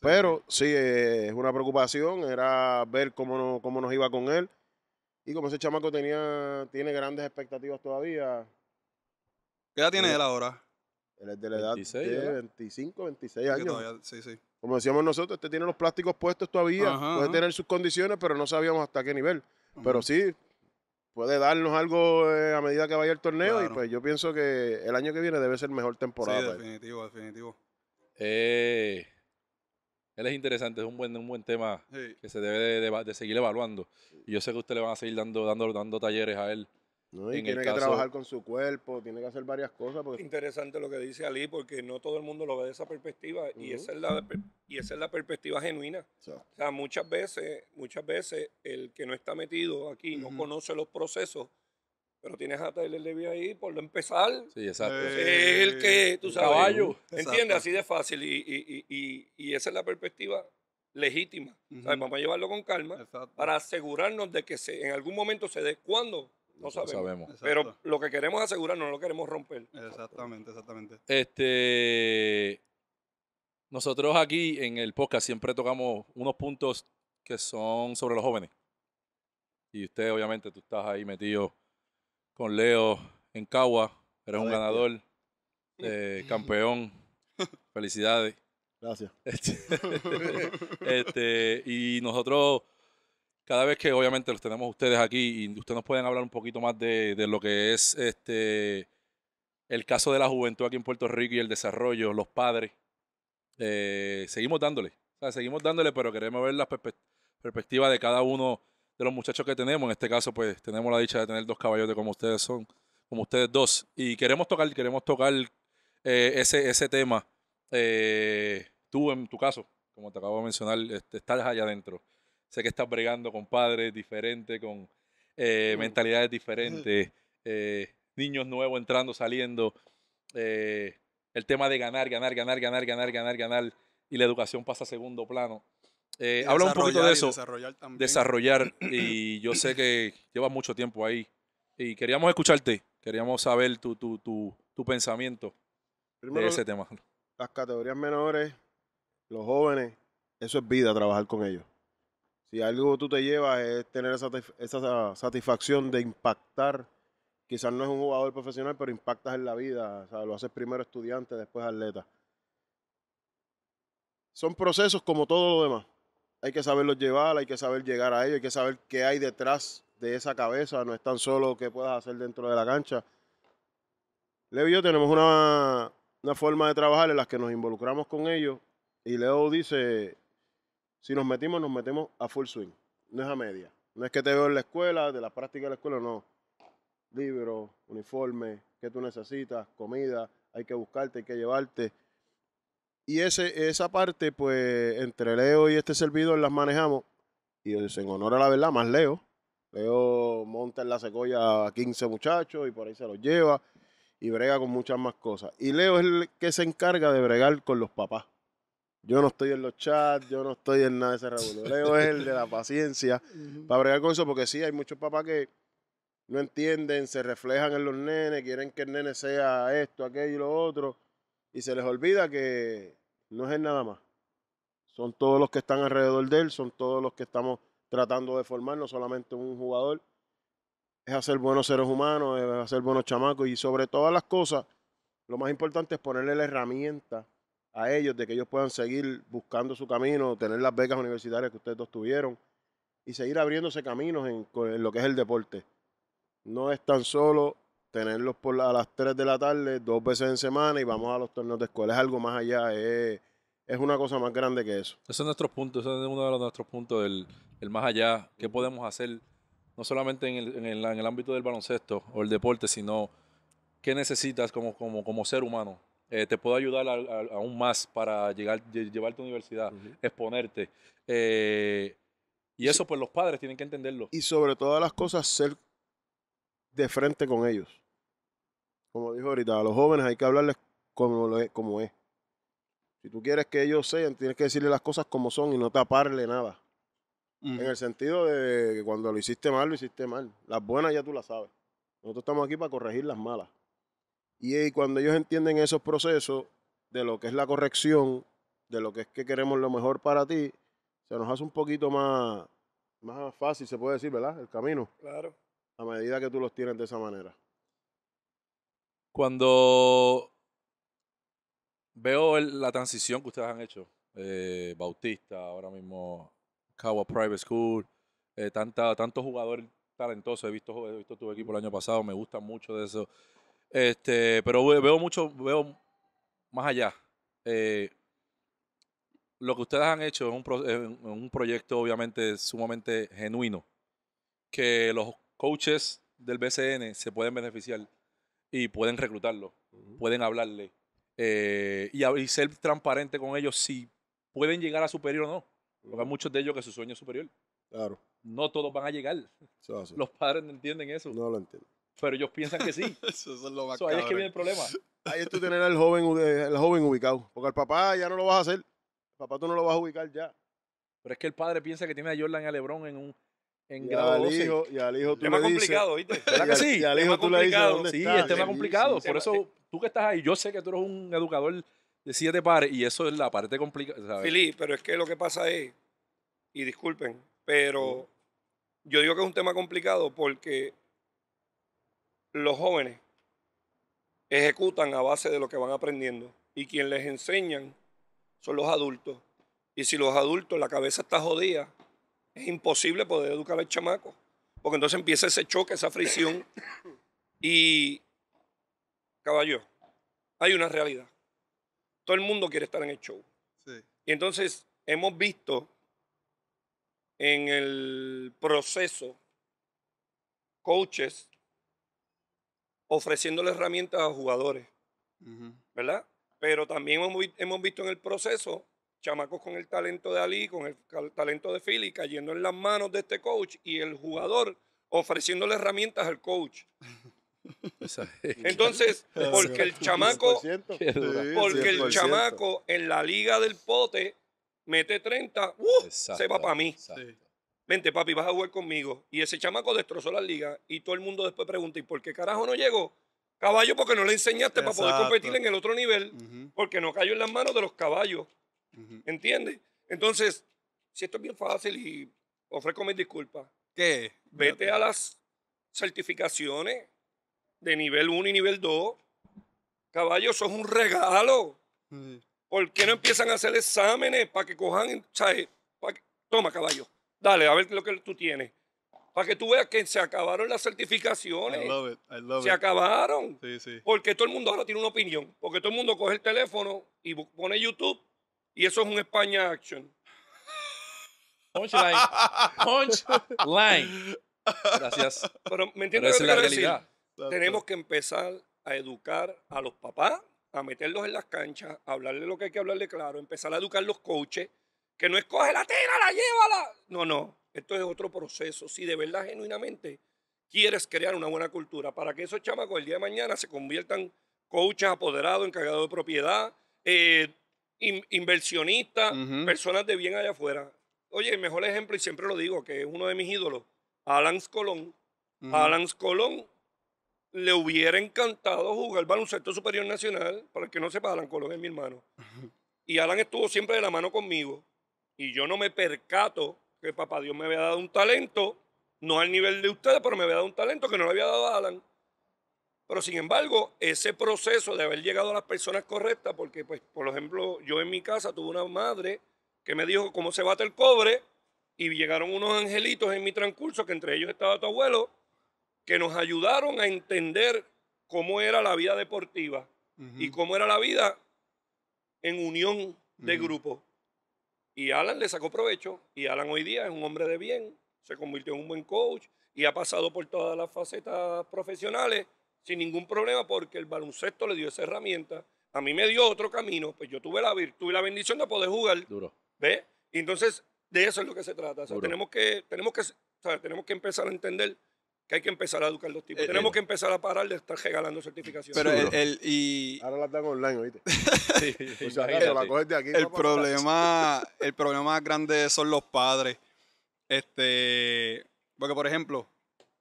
Pero sí, eh, es una preocupación. Era ver cómo, cómo nos iba con él. Y como ese chamaco tenía, tiene grandes expectativas todavía. ¿Qué edad tiene él ahora? Él es de la edad de 25, 26 años. sí, sí como decíamos nosotros, este tiene los plásticos puestos todavía, puede tener sus condiciones, pero no sabíamos hasta qué nivel. Pero sí, puede darnos algo eh, a medida que vaya el torneo y pues yo pienso que el año que viene debe ser mejor temporada. Sí, definitivo, definitivo. Eh, él es interesante, es un buen, un buen tema que se debe de, seguir evaluando. Y yo sé que usted le van a seguir dando, dando, dando talleres a él y tiene que trabajar con su cuerpo, tiene que hacer varias cosas. Porque... Interesante lo que dice Ali, porque no todo el mundo lo ve de esa perspectiva y, esa es la, y esa es la perspectiva genuina. O sea, muchas veces, muchas veces el que no está metido aquí no conoce los procesos, pero tienes a el Levy ahí por empezar. Sí, exacto. Es el que, tu sabes. Caballo. entiende Así de fácil. Y, y, y, y, esa es la perspectiva legítima. vamos a llevarlo con calma para asegurarnos de que se, en algún momento se dé. ¿Cuándo? No sabemos. Pero lo que queremos asegurarnos, no lo queremos romper. Exactamente, exactamente. Este, nosotros aquí en el podcast siempre tocamos unos puntos que son sobre los jóvenes. Y usted, obviamente, tú estás ahí metido con Leo en Cagua. Eres un ganador, eh, campeón. Felicidades. Gracias. este, este y nosotros cada vez que obviamente los tenemos ustedes aquí y ustedes nos pueden hablar un poquito más de, lo que es este el caso de la juventud aquí en Puerto Rico y el desarrollo, los padres, eh, seguimos dándole, seguimos dándole, pero queremos ver la perspectiva de cada uno de los muchachos que tenemos. En este caso, pues tenemos la dicha de tener dos caballotes como ustedes son, como ustedes dos, y queremos tocar, queremos tocar eh, ese, ese tema. Eh, tú, en tu caso, como te acabo de mencionar, este, estás allá adentro. Sé que estás bregando con padres diferentes, con eh, mentalidades diferentes, eh, niños nuevos entrando, saliendo. Eh, el tema de ganar, ganar, ganar, ganar, ganar, ganar, ganar. Y la educación pasa a segundo plano. habla un poquito de eso. Desarrollar también. Desarrollar. Y yo sé que llevas mucho tiempo ahí. Y queríamos escucharte. Queríamos saber tu, tu, pensamiento Primero, de ese tema. Las categorías menores, los jóvenes, eso es vida, trabajar con ellos. Si algo tú te llevas es tener esa, satisfacción de impactar. Quizás no es un jugador profesional, pero impactas en la vida. lo haces primero estudiante, después atleta. Son procesos como todo lo demás. Hay que saberlos llevar, hay que saber llegar a ellos, hay que saber qué hay detrás de esa cabeza. No es tan solo qué puedas hacer dentro de la cancha. Leo y yo tenemos una, forma de trabajar en las que nos involucramos con ellos. Y Leo dice, si nos metimos, nos metemos a full swing. No es a media. No es que te veo en la escuela, de la práctica de la escuela, no. Libro, uniforme, que tú necesitas, comida, hay que buscarte, hay que llevarte. Y ese, esa parte, pues, entre Leo y este servidor las manejamos. Y en honor a la verdad, más Leo. Leo monta en la secoya a 15 muchachos y por ahí se los lleva y brega con muchas más cosas. Y Leo es el que se encarga de bregar con los papás. Yo no estoy en los chats, yo no estoy en nada de ese revuelo. Leo es el de la paciencia para bregar con eso, porque sí, hay muchos papás que no entienden, se reflejan en los nenes, quieren que el nene sea esto, aquello y lo otro, y se les olvida que no es él nada más. Son todos los que están alrededor de él, son todos los que estamos tratando de formar, no solamente un jugador. Es hacer buenos seres humanos, es hacer buenos chamacos y sobre todas las cosas, lo más importante es ponerle la herramienta a ellos de que ellos puedan seguir buscando su camino, tener las becas universitarias que ustedes dos tuvieron y seguir abriéndose caminos en, lo que es el deporte. No es tan solo tenerlos por a las 3 de la tarde, dos veces en semana y vamos a los torneos de escuela. Es algo más allá, es, una cosa más grande que eso. Ese es nuestro punto, es uno de nuestros puntos, el, más allá, qué podemos hacer, no solamente en el, en ámbito del baloncesto o el deporte, sino qué necesitas como, como, como ser humano eh, te puedo ayudar aún más para llegar, llevarte a la universidad, exponerte. Eh, y eso, pues los padres tienen que entenderlo. Y sobre todas las cosas, ser de frente con ellos. Como dijo ahorita, a los jóvenes hay que hablarles como, es, como Si tú quieres que ellos sean, tienes que decirle las cosas como son y no taparle nada. En el sentido de que cuando lo hiciste mal, lo hiciste mal. Las buenas ya tú las sabes. Nosotros estamos aquí para corregir las malas. Y eh, cuando ellos entienden esos procesos de lo que es la corrección, de lo que es que queremos lo mejor para ti, se nos hace un poquito más, más fácil, se puede decir, ¿verdad? El camino. Claro. A medida que tú los tienes de esa manera. Cuando veo la transición que ustedes han hecho, eh, Bautista, ahora mismo Cowboy Private School, eh, tantos jugadores talentosos, he visto, he visto tu equipo el año pasado, me gusta mucho de eso. Este, pero veo mucho, veo más allá. Eh, lo que ustedes han hecho es un, proyecto obviamente sumamente genuino, que los coaches del BCN se pueden beneficiar y pueden reclutarlo, pueden hablarle eh, y, ser transparente con ellos si pueden llegar a superior o no. Porque hay muchos de ellos que su sueño es superior. Claro. No todos van a llegar. Los padres no entienden eso. No lo entienden pero ellos piensan que sí. Eso es lo más Ahí es que viene el problema. Ahí es tú tener al joven, el eh, joven ubicado, porque al papá ya no lo vas a hacer. papá tú no lo vas a ubicar ya. Pero es que el padre piensa que tiene a Jordan y a LeBron en un en y grado al Hijo, y al hijo tú le dices. complicado, ¿viste? ¿Verdad que sí? Y al hijo tú le dices Sí, este es tema complicado. Por eso eh, tú que estás ahí, yo sé que tú eres un educador de siete pares y eso es la parte complicada. Filipe, pero es que lo que pasa es, y disculpen, pero yo digo que es un tema complicado porque los jóvenes ejecutan a base de lo que van aprendiendo y quien les enseñan son los adultos. Y si los adultos la cabeza está jodida, es imposible poder educar al chamaco, porque entonces empieza ese choque, esa fricción. Y, caballo, hay una realidad. Todo el mundo quiere estar en el show. Y entonces hemos visto en el proceso coaches ofreciéndole herramientas a jugadores, ¿verdad? Pero también hemos, visto en el proceso chamacos con el talento de Ali, con el, talento de Philly, cayendo en las manos de este coach y el jugador ofreciéndole herramientas al coach. Entonces, porque el chamaco, porque el chamaco en la liga del pote mete 30, ¡uh! se va para mí. Exacto vente papi, vas a jugar conmigo. Y ese chamaco destrozó la liga y todo el mundo después pregunta, ¿y por qué carajo no llegó? Caballo, porque no le enseñaste para poder competir en el otro nivel, porque no cayó en las manos de los caballos. ¿Entiendes? Entonces, si esto es bien fácil y ofrezco mis disculpas. ¿Qué? Vete a las certificaciones de nivel 1 y nivel 2. Caballo, eso es un regalo. ¿Por qué no empiezan a hacer exámenes para que cojan, para toma caballo, Dale, a ver lo que tú tienes. Para que tú veas que se acabaron las certificaciones. I love it, I love se acabaron. Sí, sí. Porque todo el mundo ahora tiene una opinión. Porque todo el mundo coge el teléfono y pone YouTube. Y eso es un España Action. Punchline. Punchline. Gracias. Pero me entiendes que Tenemos que empezar a educar a los papás, a meterlos en las canchas, a hablarle lo que hay que hablarle claro, empezar a educar a los coaches que no escoge la tela, la llévala. No, no, esto es otro proceso. Si de verdad, genuinamente, quieres crear una buena cultura para que esos chamacos el día de mañana se conviertan coaches apoderados, encargados de propiedad, eh, inversionistas, personas de bien allá afuera. Oye, el mejor ejemplo, y siempre lo digo, que es uno de mis ídolos, Alan Colón. Alan Colón le hubiera encantado jugar baloncesto superior nacional. Para el que no sepa, Alan Colón es mi hermano. Y Alan estuvo siempre de la mano conmigo y yo no me percato que papá Dios me había dado un talento, no al nivel de ustedes, pero me había dado un talento que no le había dado a Alan. Pero sin embargo, ese proceso de haber llegado a las personas correctas, porque pues, por ejemplo, yo en mi casa tuve una madre que me dijo cómo se bate el cobre y llegaron unos angelitos en mi transcurso, que entre ellos estaba tu abuelo, que nos ayudaron a entender cómo era la vida deportiva y cómo era la vida en unión de grupo. Y Alan le sacó provecho. Y Alan hoy día es un hombre de bien, se convirtió en un buen coach y ha pasado por todas las facetas profesionales sin ningún problema porque el baloncesto le dio esa herramienta. A mí me dio otro camino, pues yo tuve la virtud y la bendición de poder jugar. Duro. ¿Ves? entonces, de eso es lo que se trata. tenemos que, tenemos que, tenemos que empezar a entender hay que empezar a educar los tipos. Eh, Tenemos eh, que empezar a parar de estar regalando certificaciones. Pero el, y... Ahora las dan online, ¿oíste? sí, o sea, la de aquí. El problema, el problema más grande son los padres. Este, porque por ejemplo,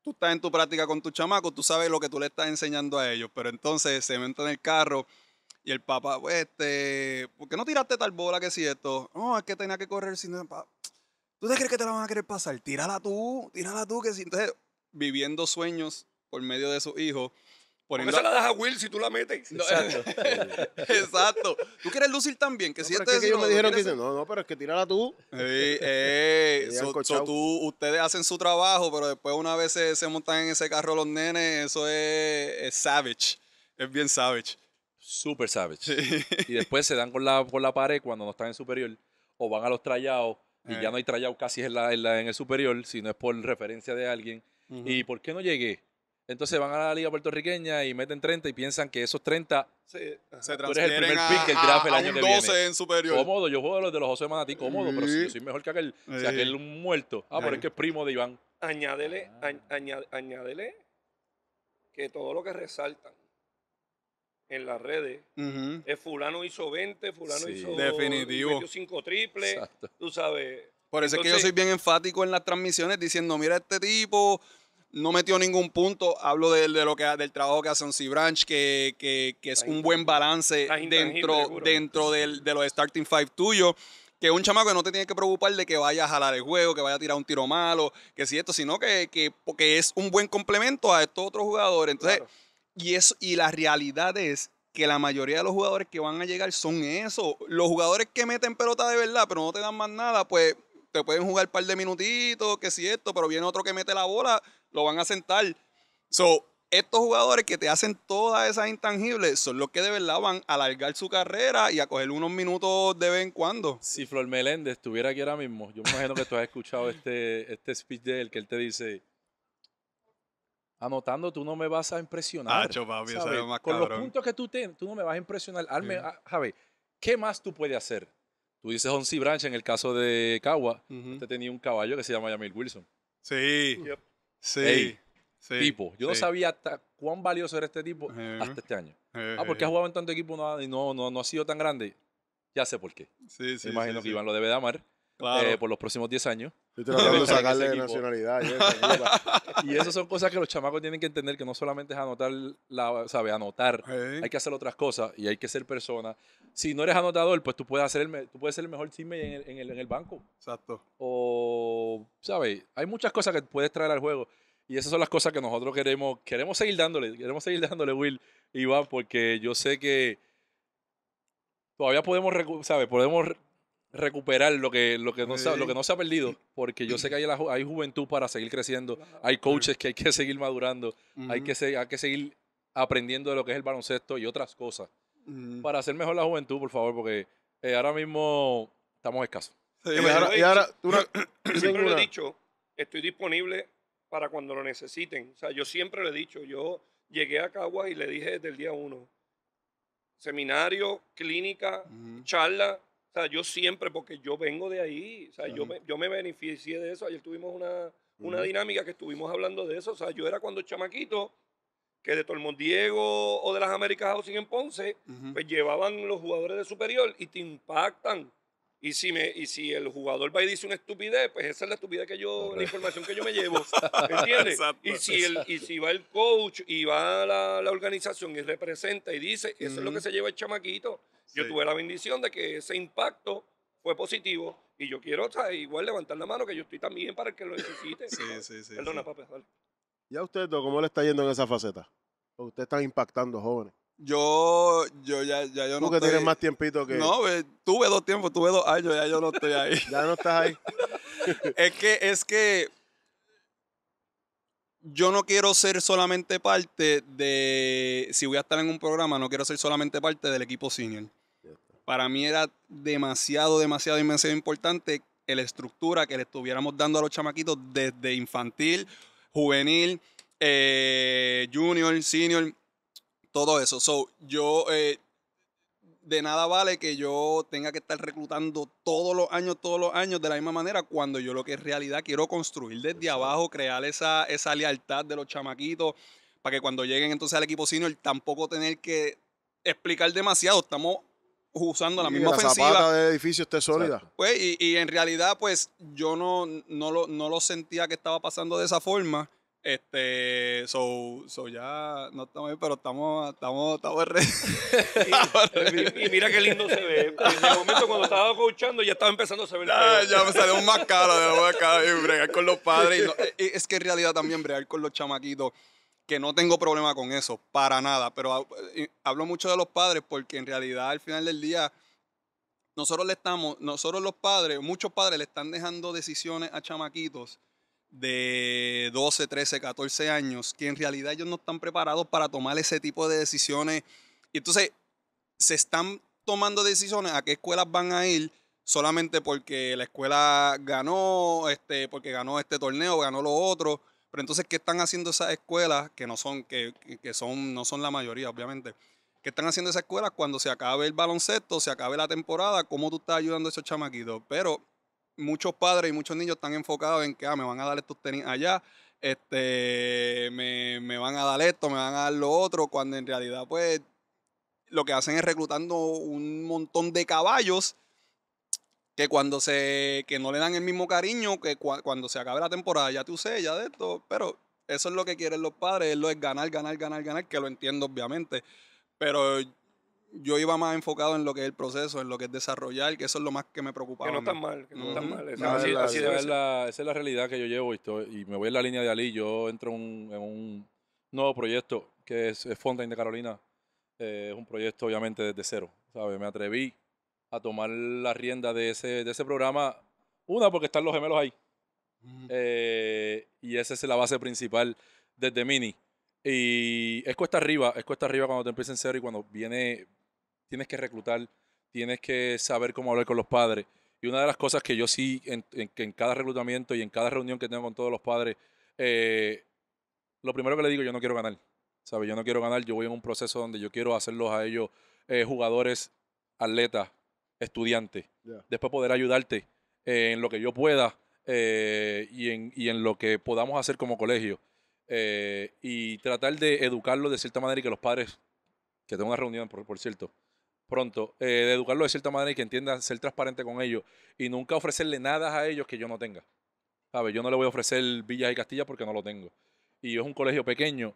tú estás en tu práctica con tu chamaco, tú sabes lo que tú le estás enseñando a ellos, pero entonces se meten en el carro y el papá, pues, este, ¿por qué no tiraste tal bola que si esto? No, es que tenía que correr sin... ¿Tú te crees que te la van a querer pasar? Tírala tú, tírala tú, que si... Entonces, viviendo sueños por medio de sus hijos. Poniendo... se la das a Will si tú la metes. exacto. exacto. Tú quieres lucir también, que este que ellos me dijeron que no, no, pero es que tírala tú. eh, ustedes hacen su trabajo, pero después una vez se, montan en ese carro los nenes, eso es, savage. Es bien savage. super savage. Y después se dan con la, con la pared cuando no están en superior o van a los trayados y eh. ya no hay trayados casi en, en, en el superior, sino es por referencia de alguien ¿Y por qué no llegué? Entonces van a la liga puertorriqueña y meten 30 y piensan que esos 30 se, transfieren tú el primer pick del draft el año 12 en superior. Cómodo, yo juego los de los José Manatí cómodo, pero si yo soy mejor que aquel, si aquel muerto. Ah, pero es que es primo de Iván. Añádele, ah. añádele que todo lo que resaltan en las redes. es fulano hizo 20, fulano hizo definitivo. 5 triples, tú sabes. Por eso es que yo soy bien enfático en las transmisiones diciendo, mira este tipo, no metió ningún punto. Hablo de, lo que, del trabajo que hace un C-Branch, que, que, es un buen balance dentro, dentro de los starting five tuyos. Que es un chamaco que no te tiene que preocupar de que vaya a jalar el juego, que vaya a tirar un tiro malo, que si esto, sino que, porque es un buen complemento a estos otros jugadores. Entonces, y, eso, y la realidad es que la mayoría de los jugadores que van a llegar son eso. Los jugadores que meten pelota de verdad, pero no te dan más nada, pues te pueden jugar un par de minutitos, que si esto, pero viene otro que mete la bola, lo van a sentar. So, estos jugadores que te hacen todas esas intangibles son los que de verdad van a alargar su carrera y a coger unos minutos de vez en cuando. Si Flor Meléndez estuviera aquí ahora mismo, yo me imagino que tú has escuchado este, este speech de él que él te dice. Anotando, tú no me vas a impresionar. Con los puntos que tú tienes, tú no me vas a impresionar. Javi, ¿qué más tú puedes hacer? Tú dices Onsi Branch en el caso de Cagua. te Usted tenía un caballo que se llama Yamil Wilson. Sí. Sí. sí tipo, yo no sabía hasta cuán valioso era este tipo hasta este año. ah, porque ha jugado en tanto equipo Y no, no, no, ha sido tan grande. Ya sé por qué. Sí, Me imagino que Iván lo debe de amar eh, por los próximos 10 años estoy tratando de sacarle nacionalidad. y esas son cosas que los chamacos tienen que entender, que no solamente es anotar, la, sabe, anotar. Hay que hacer otras cosas y hay que ser persona. Si no eres anotador, pues tú puedes, hacer el, tú puedes ser el mejor teammate en el, en, el, banco. Exacto. O, ¿sabes? Hay muchas cosas que puedes traer al juego. Y esas son las cosas que nosotros queremos, queremos seguir dándole, queremos seguir dándole, Will, Iván, porque yo sé que todavía podemos, ¿sabes? Podemos recuperar lo que, lo, que no se, lo que no se ha perdido, porque yo sé que hay, hay juventud para seguir creciendo, hay coaches que hay que seguir madurando, hay, que que seguir aprendiendo de lo que es el baloncesto y otras cosas. Para hacer mejor la juventud, por favor, porque eh, ahora mismo estamos escasos. y, ahora, tú siempre lo he dicho, estoy disponible para cuando lo necesiten. O sea, yo siempre lo he dicho, yo llegué a Caguas y le dije desde el día uno, seminario, clínica, charla, o sea, yo siempre, porque yo vengo de ahí, o sea, yo me, yo me beneficié de eso. Ayer tuvimos una, una dinámica que estuvimos hablando de eso. O sea, yo era cuando chamaquito, que de Diego o de las Américas Housing en Ponce, pues llevaban los jugadores de superior y te impactan. Y si, me, y si el jugador va y dice una estupidez, pues esa es la estupidez que yo, la información que yo me llevo. y, si y si va el coach y va la, la organización y representa y dice, eso es lo que se lleva el chamaquito. Yo tuve la bendición de que ese impacto fue positivo y yo quiero o igual levantar la mano que yo estoy también para el que lo necesite. sí, sí, sí. Perdona, ¿Y a usted, ¿cómo le está yendo en esa faceta? usted está impactando jóvenes? Yo, yo ya, ya yo no. Tú que tienes más tiempito que. No, tuve dos tiempos, tuve dos años, ya yo no estoy ahí. ya no estás ahí. es que, es que yo no quiero ser solamente parte de, si voy a estar en un programa, no quiero ser solamente parte del equipo senior. Para mí era demasiado, demasiado, demasiado importante la estructura que le estuviéramos dando a los chamaquitos desde infantil, juvenil, eh, junior, senior todo eso. So, yo, eh, de nada vale que yo tenga que estar reclutando todos los años, todos los años de la misma manera, cuando yo lo que en realidad quiero construir desde abajo, crear esa, esa lealtad de los chamaquitos, para que cuando lleguen entonces al equipo senior tampoco tener que explicar demasiado. Estamos usando la misma la ofensiva. Zapata edificio esté sólida. pues, y, y, en realidad, pues, yo no, no, lo, no lo sentía que estaba pasando de esa forma. Este, so, so ya no estamos ahí, pero estamos, estamos, estamos re... y, y, mira qué lindo se ve. En el momento cuando estaba coachando ya estaba empezando a saber. Ya, me salió más cara de la y bregar con los padres. Eh, es que en realidad también bregar con los chamaquitos, que no tengo problema con eso, para nada. Pero eh, hablo mucho de los padres porque en realidad al final del día nosotros le estamos, nosotros los padres, muchos padres le están dejando decisiones a chamaquitos de 12, 13, 14 años, que en realidad ellos no están preparados para tomar ese tipo de decisiones. Y entonces se están tomando decisiones a qué escuelas van a ir solamente porque la escuela ganó, este, porque ganó este torneo, ganó lo otro. Pero entonces, ¿qué están haciendo esas escuelas que no son, que, son, no son la mayoría, obviamente? ¿Qué están haciendo esas escuelas cuando se acabe el baloncesto, se acabe la temporada? ¿Cómo tú estás ayudando a esos chamaquitos? Pero muchos padres y muchos niños están enfocados en que ah, me van a dar estos tenis allá, este, me, me, van a dar esto, me van a dar lo otro, cuando en realidad, pues, lo que hacen es reclutando un montón de caballos que cuando se, que no le dan el mismo cariño, que cuando se acabe la temporada, ya te usé, ya de esto, pero eso es lo que quieren los padres, lo es ganar, ganar, ganar, ganar, que lo entiendo obviamente, pero yo iba más enfocado en lo que es el proceso, en lo que es desarrollar, que eso es lo más que me preocupaba. Que no está mal, que no mal. Esa, es la, realidad que yo llevo y, y, me voy en la línea de Ali. Yo entro en un nuevo proyecto que es, es Fontaine de Carolina. Eh, es un proyecto obviamente desde cero, Me atreví a tomar la rienda de ese, de programa. Una, porque están los gemelos ahí. Eh, y esa es la base principal desde Mini. Y es cuesta arriba, es cuesta arriba cuando te empiezas en cero y cuando viene tienes que reclutar, tienes que saber cómo hablar con los padres. Y una de las cosas que yo sí, en, en, cada reclutamiento y en cada reunión que tengo con todos los padres, eh, lo primero que le digo, yo no quiero ganar. ¿sabes? Yo no quiero ganar, yo voy en un proceso donde yo quiero hacerlos a ellos eh, jugadores, atletas, estudiantes. Después poder ayudarte eh, en lo que yo pueda y, en, lo que podamos hacer como colegio. y tratar de educarlos de cierta manera y que los padres, que tengo una reunión, por cierto, pronto, eh, de educarlo de cierta manera y que entiendan ser transparente con ellos y nunca ofrecerle nada a ellos que yo no tenga. sabe Yo no le voy a ofrecer Villas y Castilla porque no lo tengo. Y es un colegio pequeño.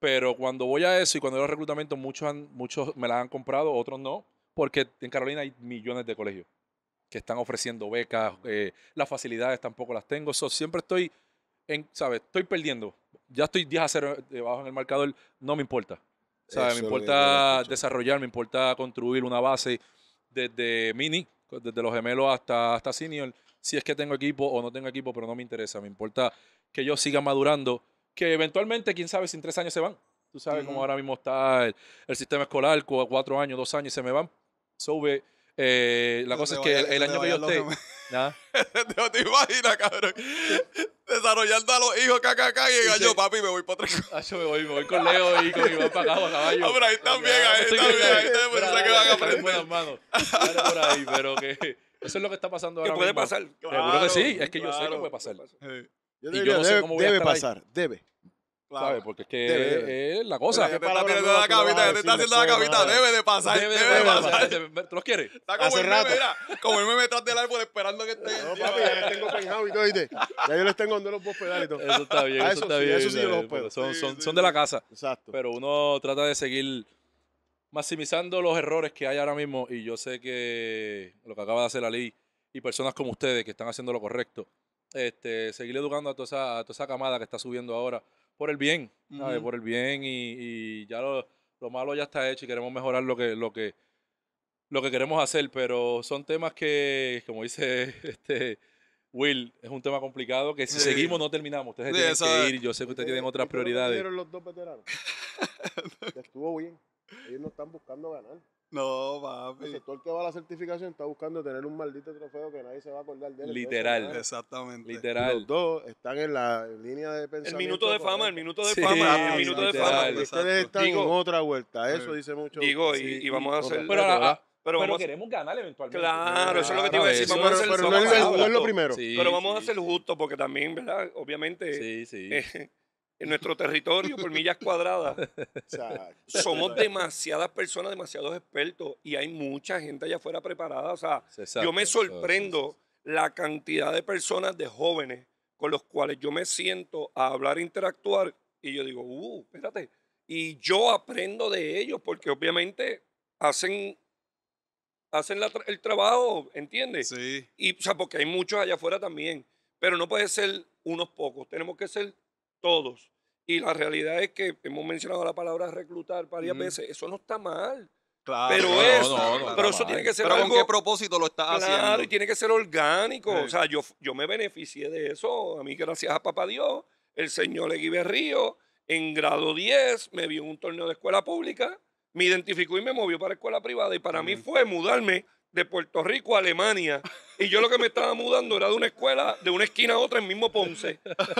Pero cuando voy a eso y cuando veo reclutamiento, muchos, han, muchos me las han comprado, otros no, porque en Carolina hay millones de colegios que están ofreciendo becas, eh, las facilidades tampoco las tengo. siempre estoy, en, ¿sabes? Estoy perdiendo. Ya estoy 10 a 0 debajo en el marcador, no me importa. ¿sabes? Me importa desarrollar, me importa construir una base desde mini, desde los gemelos hasta, hasta senior, si es que tengo equipo o no tengo equipo, pero no me interesa, me importa que yo siga madurando, que eventualmente, quién sabe, si en tres años se van. Tú sabes como cómo ahora mismo está el, sistema escolar, cuatro años, dos años, y se me van. Sube. Eh, la cosa es que el año que yo esté, No. te imaginas, cabrón. Desarrollando a los hijos caca, y yo, papi, me voy para otro ah, yo me voy, me voy con Leo y con mi para acá, caballo. pero ahí están bien, ahí están bien, ahí están bien, sé que van a aprender. Buenas manos. por ahí, pero que eso es lo que está pasando ahora puede pasar. Seguro que sí, es que yo sé que puede pasar. pasar. Yo y yo sé cómo debe pasar, debe. Porque es que es, la cosa. la te está haciendo la cabita, debe de pasar, debe, de pasar. ¿Tú los quieres? Está como Hace mira, como del árbol esperando que esté. No, ya tengo penjado y todo, ¿viste? Ya yo les tengo donde los dos Eso está bien, eso, está bien. Son, de la casa. Exacto. Pero uno trata de seguir maximizando los errores que hay ahora mismo y yo sé que lo que acaba de hacer la y personas como ustedes que están haciendo lo correcto, este, seguir educando a toda esa, a toda esa camada que está subiendo ahora por el bien, Por el bien y, ya lo, malo ya está hecho y queremos mejorar lo que, lo que, lo que queremos hacer, pero son temas que, como dice este Will, es un tema complicado que si seguimos no terminamos. Ustedes tienen que ir, yo sé que ustedes tienen otras prioridades. los dos veteranos? Estuvo bien. Ellos no están buscando ganar. No, papi. El sector que va a la certificación está buscando tener un maldito trofeo que nadie se va a acordar de él. Literal. Exactamente. Literal. Los dos están en la línea de pensamiento. El minuto de fama, el minuto de fama, el minuto de fama. Ustedes están en otra vuelta, eso dice mucho. Digo, y, y vamos a hacer... Pero, pero, queremos ganar eventualmente. Claro, eso es lo que te iba a decir. Vamos pero, a hacer pero no es lo primero. pero vamos a hacer justo porque también, ¿verdad? Obviamente. Sí, sí. Eh, en nuestro territorio por millas cuadradas. Somos demasiadas personas, demasiados expertos y hay mucha gente allá afuera preparada. O sea, yo me sorprendo la cantidad de personas, de jóvenes, con los cuales yo me siento a hablar, interactuar y yo digo, uh, espérate. Y yo aprendo de ellos porque obviamente hacen hacen el trabajo, ¿entiendes? Sí. Y, o sea, porque hay muchos allá afuera también. Pero no puede ser unos pocos, tenemos que ser todos. Y la realidad es que hemos mencionado la palabra reclutar varias veces. Eso no está mal. Claro, pero eso, tiene que ser pero con qué propósito lo estás claro, y tiene que ser orgánico. O sea, yo, yo me beneficié de eso. A mí, gracias a papá Dios, el señor río en grado 10, me vio en un torneo de escuela pública, me identificó y me movió para escuela privada. Y para mí fue mudarme de Puerto Rico a Alemania. Y yo lo que me estaba mudando era de una escuela, de una esquina a otra, en mismo Ponce,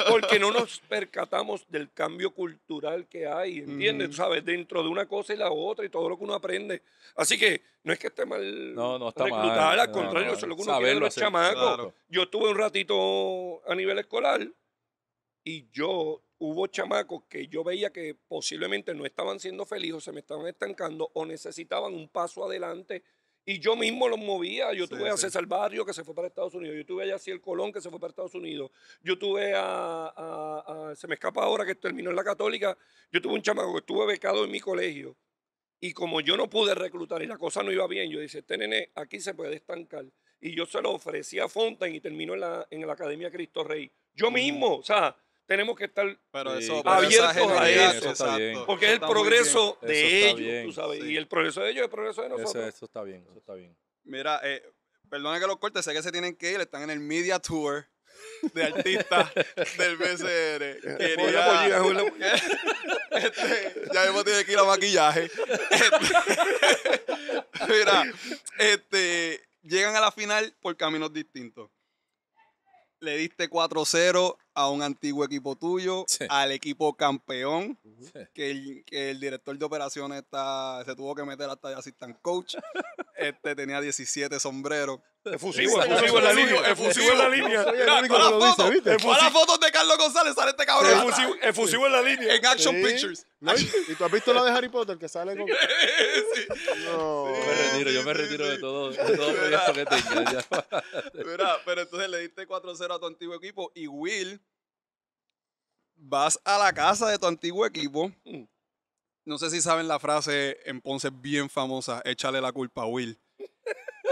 porque no nos percatamos del cambio cultural que hay, ¿entiendes? sabes, dentro de una cosa y la otra y todo lo que uno aprende. Así que no es que esté mal no, no está reclutar, al contrario, que los chamacos. Yo estuve un ratito a nivel escolar y yo hubo chamacos que yo veía que posiblemente no estaban siendo felices, se me estaban estancando o necesitaban un paso adelante y yo mismo los movía. Yo tuve a César Barrio que se fue para Estados Unidos. Yo tuve a El Colón que se fue para Estados Unidos. Yo tuve a, Se me escapa ahora que terminó en la Católica. Yo tuve un chamaco que estuve becado en mi colegio. Y como yo no pude reclutar y la cosa no iba bien, yo dije: Este nene aquí se puede estancar. Y yo se lo ofrecí a Fontaine y terminó en la, en la Academia Cristo Rey. Yo mismo, o sea, tenemos que estar abiertos a eso. Porque es el progreso de ellos, tú sabes. Y el progreso de ellos es el progreso de nosotros. Eso, está bien, eso está bien. Mira, eh, perdona que los corte, sé que se tienen que ir, están en el Media Tour de artistas del BCR. Pues, pues, pues, este, ya hemos tenido que ir a maquillaje. Este, mira, este, llegan a la final por caminos distintos. Le diste 4-0 a un antiguo equipo tuyo, al equipo campeón, que, el, el, director de operaciones está, se tuvo que meter hasta de assistant coach. Este tenía 17 sombreros. Efusivo, efusivo en la línea. Efusivo en la línea. las fotos de Carlos González sale este cabrón. Efusivo, en la línea. En Action Pictures. ¿Y tú has visto la de Harry Potter que sale con.? No. Yo me retiro, yo me retiro de todo, de todo que pero entonces le diste 4-0 a tu antiguo equipo y Will vas a la casa de tu antiguo equipo. No sé si saben la frase en Ponce bien famosa, échale la culpa a Will.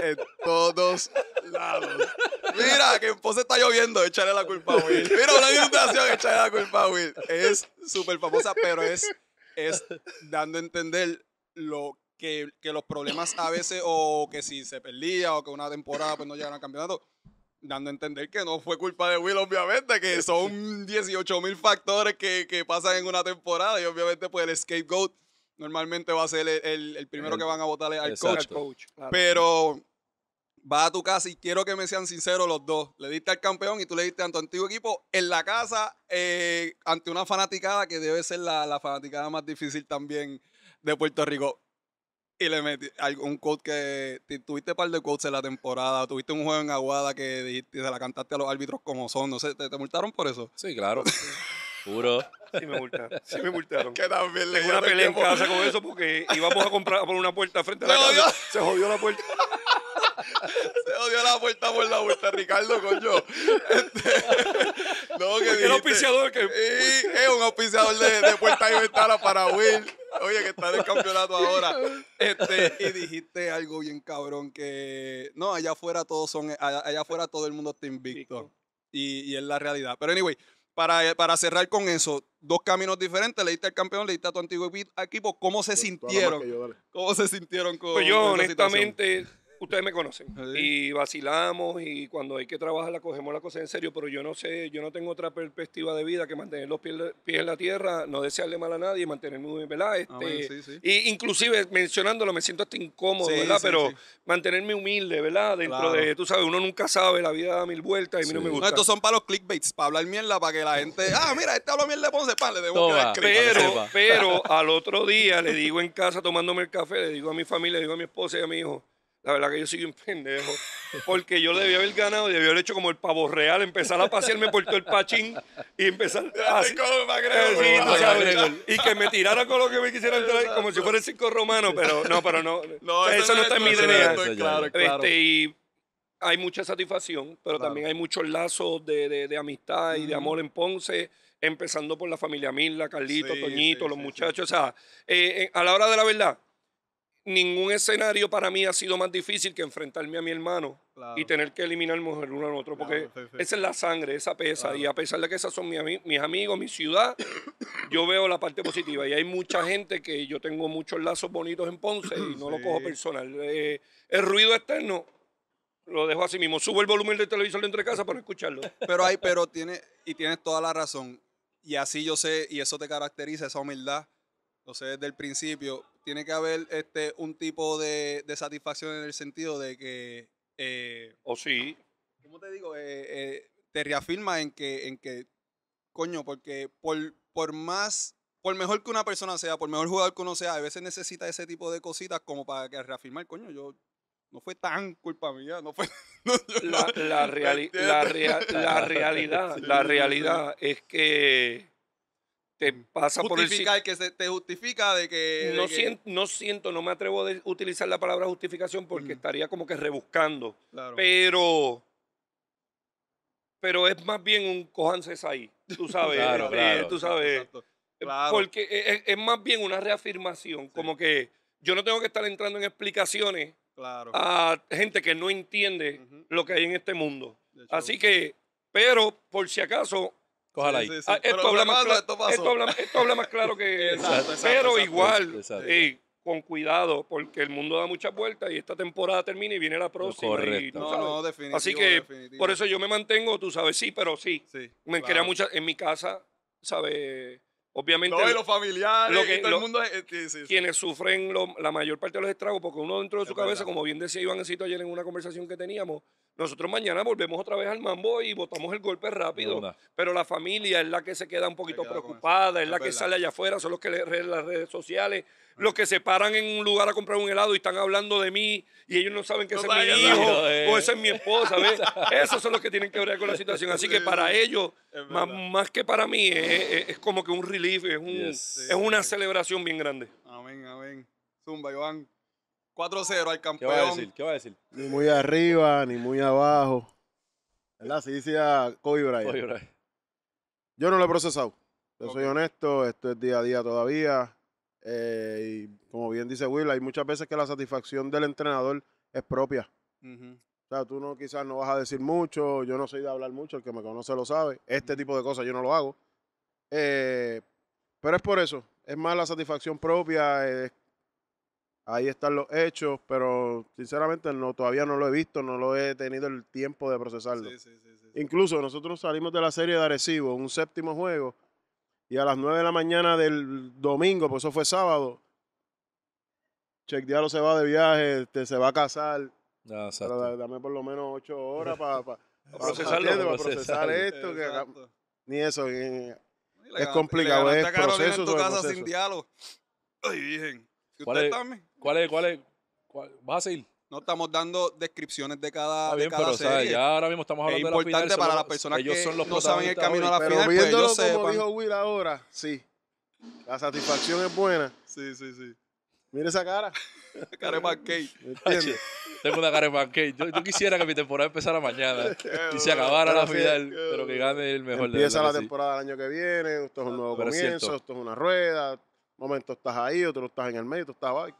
En todos lados. Mira, que en Ponce está lloviendo, échale la culpa a Will. Mira, una invitación, échale la culpa a Will. Es súper famosa, pero es, es dando a entender lo que, los problemas a veces, o que si se perdía, o que una temporada pues no llegaron al campeonato, dando a entender que no fue culpa de Will, obviamente, que son 18 mil factores que, pasan en una temporada y obviamente pues el scapegoat normalmente va a ser el, primero que van a votar al coach. Pero va a tu casa y quiero que me sean sinceros los dos. Le diste al campeón y tú le diste a tu antiguo equipo en la casa eh, ante una fanaticada que debe ser la fanaticada más difícil también de Puerto Rico y le metí algún quote que tuviste un par de quotes en la temporada, tuviste un juego en Aguada que dijiste, se la cantaste a los árbitros como son, no sé, ¿te, multaron por eso? Sí, claro. Juro. Sí me multaron. Sí me multaron. Que también le Tengo una pelea en casa con eso porque íbamos a comprar por una puerta frente a la casa. Se jodió la puerta. Se odió la puerta por la vuelta, Ricardo, coño. Este, no, que auspiciador que... es un auspiciador de, puertas y ventanas para Will. Oye, que está en campeonato ahora. Este, y dijiste algo bien cabrón que... No, allá afuera todos son... Allá, afuera todo el mundo está invicto. Y, y es la realidad. Pero anyway... Para, para, cerrar con eso, dos caminos diferentes, leíste al campeón, leíste a tu antiguo equipo, ¿cómo se pues, sintieron? ¿Cómo se sintieron con Pues yo, honestamente, ustedes me conocen. Y vacilamos y cuando hay que trabajar la cogemos la cosa en serio, pero yo no sé, yo no tengo otra perspectiva de vida que mantener los pies, en la tierra, no desearle mal a nadie, y mantenerme humilde, ah, este, Y inclusive mencionándolo me siento hasta incómodo, ¿verdad? pero mantenerme humilde, ¿verdad? Dentro de, tú sabes, uno nunca sabe, la vida da mil vueltas y a mí no me gusta. No, estos son para los clickbaits, para hablar mierda, para que la gente, ah, mira, este habla mierda ponse Ponce, le debo que Pero, pero al otro día le digo en casa tomándome el café, le digo a mi familia, le digo a mi esposa y a mi hijo, la verdad que yo sigo un pendejo. Porque yo debía haber ganado, debía haber hecho como el pavo real, empezar a pasearme por todo el pachín y empezar a y que me tirara con lo que me quisieran traer, como si fuera el circo romano, pero no, pero no. eso, no está en mi DNA. Claro, claro. Este, y hay mucha satisfacción, pero también hay muchos lazos de, de, amistad y de amor en Ponce empezando por la familia Mirla, Carlito, Toñito, los muchachos. O sea, eh, eh, a la hora de la verdad, ningún escenario para mí ha sido más difícil que enfrentarme a mi hermano y tener que eliminar mujer uno al otro, porque esa es la sangre, esa pesa, y a pesar de que esas son mis, amigos, mi ciudad, yo veo la parte positiva, y hay mucha gente que yo tengo muchos lazos bonitos en Ponce y no lo cojo personal. Eh, el ruido externo lo dejo así mismo, subo el volumen del televisor de casa para escucharlo. Pero hay, pero tiene, y tienes toda la razón, y así yo sé, y eso te caracteriza, esa humildad entonces, desde el principio, tiene que haber este un tipo de, de satisfacción en el sentido de que. Eh, o sí. ¿Cómo te digo? Eh, eh, te reafirma en que, en que, coño, porque por, por más por mejor que una persona sea, por mejor jugador que uno sea, a veces necesita ese tipo de cositas como para que reafirmar, coño, yo no fue tan culpa mía, no fue... la, la, realidad, la realidad es que te pasa por el... que se, te justifica de que... No, Siento, no me atrevo a utilizar la palabra justificación porque estaría como que rebuscando. Pero... Pero es más bien un cojances ahí, tú sabes. Eh, tú sabes. Porque e, e, es, más bien una reafirmación, como que yo no tengo que estar entrando en explicaciones a gente que no entiende lo que hay en este mundo. Así que, pero por si acaso, esto, habla más claro, que. exacto, pero igual, eh, con cuidado, porque el mundo da muchas vueltas y esta temporada termina y viene la próxima. Así que por eso yo me mantengo, tú sabes, sí, pero sí. me quería En mi casa, ¿sabes? Obviamente. los familiares, todo el mundo. Este, quienes sufren la mayor parte de los estragos, porque uno dentro de su cabeza, como bien decía Ivancito ayer en una conversación que teníamos, nosotros mañana volvemos otra vez al mambo y votamos el golpe rápido. Pero la familia es la que se queda un poquito preocupada, es, la que sale allá afuera, son los que le, las redes sociales, los que se paran en un lugar a comprar un helado y están hablando de mí y ellos no saben que ese es mi hijo o esa es mi esposa, ¿ves? Esos son los que tienen que ver con la situación. Así que para ellos, más, que para mí, es, como que un relief, es, una celebración bien grande. Amén, amén. Zumba, Iván. 4-0 al campeón. ¿Qué va a decir? Ni muy arriba, ni muy abajo. ¿Verdad? Se dice Kobe Bryant. Yo no lo he procesado. Yo soy honesto, esto es día a día todavía. Eh, como bien dice Will, hay muchas veces que la satisfacción del entrenador es propia. O sea, tú no, quizás no vas a decir mucho, yo no soy de hablar mucho, el que me conoce lo sabe. Este tipo de cosas yo no lo hago. Eh, pero es por eso, es más la satisfacción propia, ahí están los hechos, pero sinceramente no, todavía no lo he visto, no lo he tenido el tiempo de procesarlo. Incluso nosotros salimos de la serie de Arecibo, un séptimo juego, y a las 9 de la mañana del domingo, por pues eso fue sábado, Check Diablo se va de viaje, este, se va a casar. Ah, exacto. para, dame por lo menos 8 horas para, para, para procesarlo, para procesar, procesar esto. Que acá, ni eso. es complicado, es proceso. en tu casa sin diálogo. Ay, dije. ¿Cuál, ¿Cuál es, ¿Cuál es? ¿Cuál es? ¿Vas a ir? No estamos dando descripciones de cada, Está bien, de cada pero, serie. ya ahora mismo estamos hablando es de la final, para las personas que son los no saben el camino a la final. Pero viéndolo pues ellos como dijo Will ahora, sí. La satisfacción es buena. Sí, sí, sí. Mire esa cara. cara de pancake. ¿Entiendes? Tengo una cara de pancake. Yo, yo, quisiera que mi temporada empezara mañana y se acabara la final, pero que gane el mejor. Empieza de la, la temporada del año que viene. Esto es un ah, nuevo comienzo, esto es una rueda. Un momento estás ahí, otro estás en el medio, tú estás abajo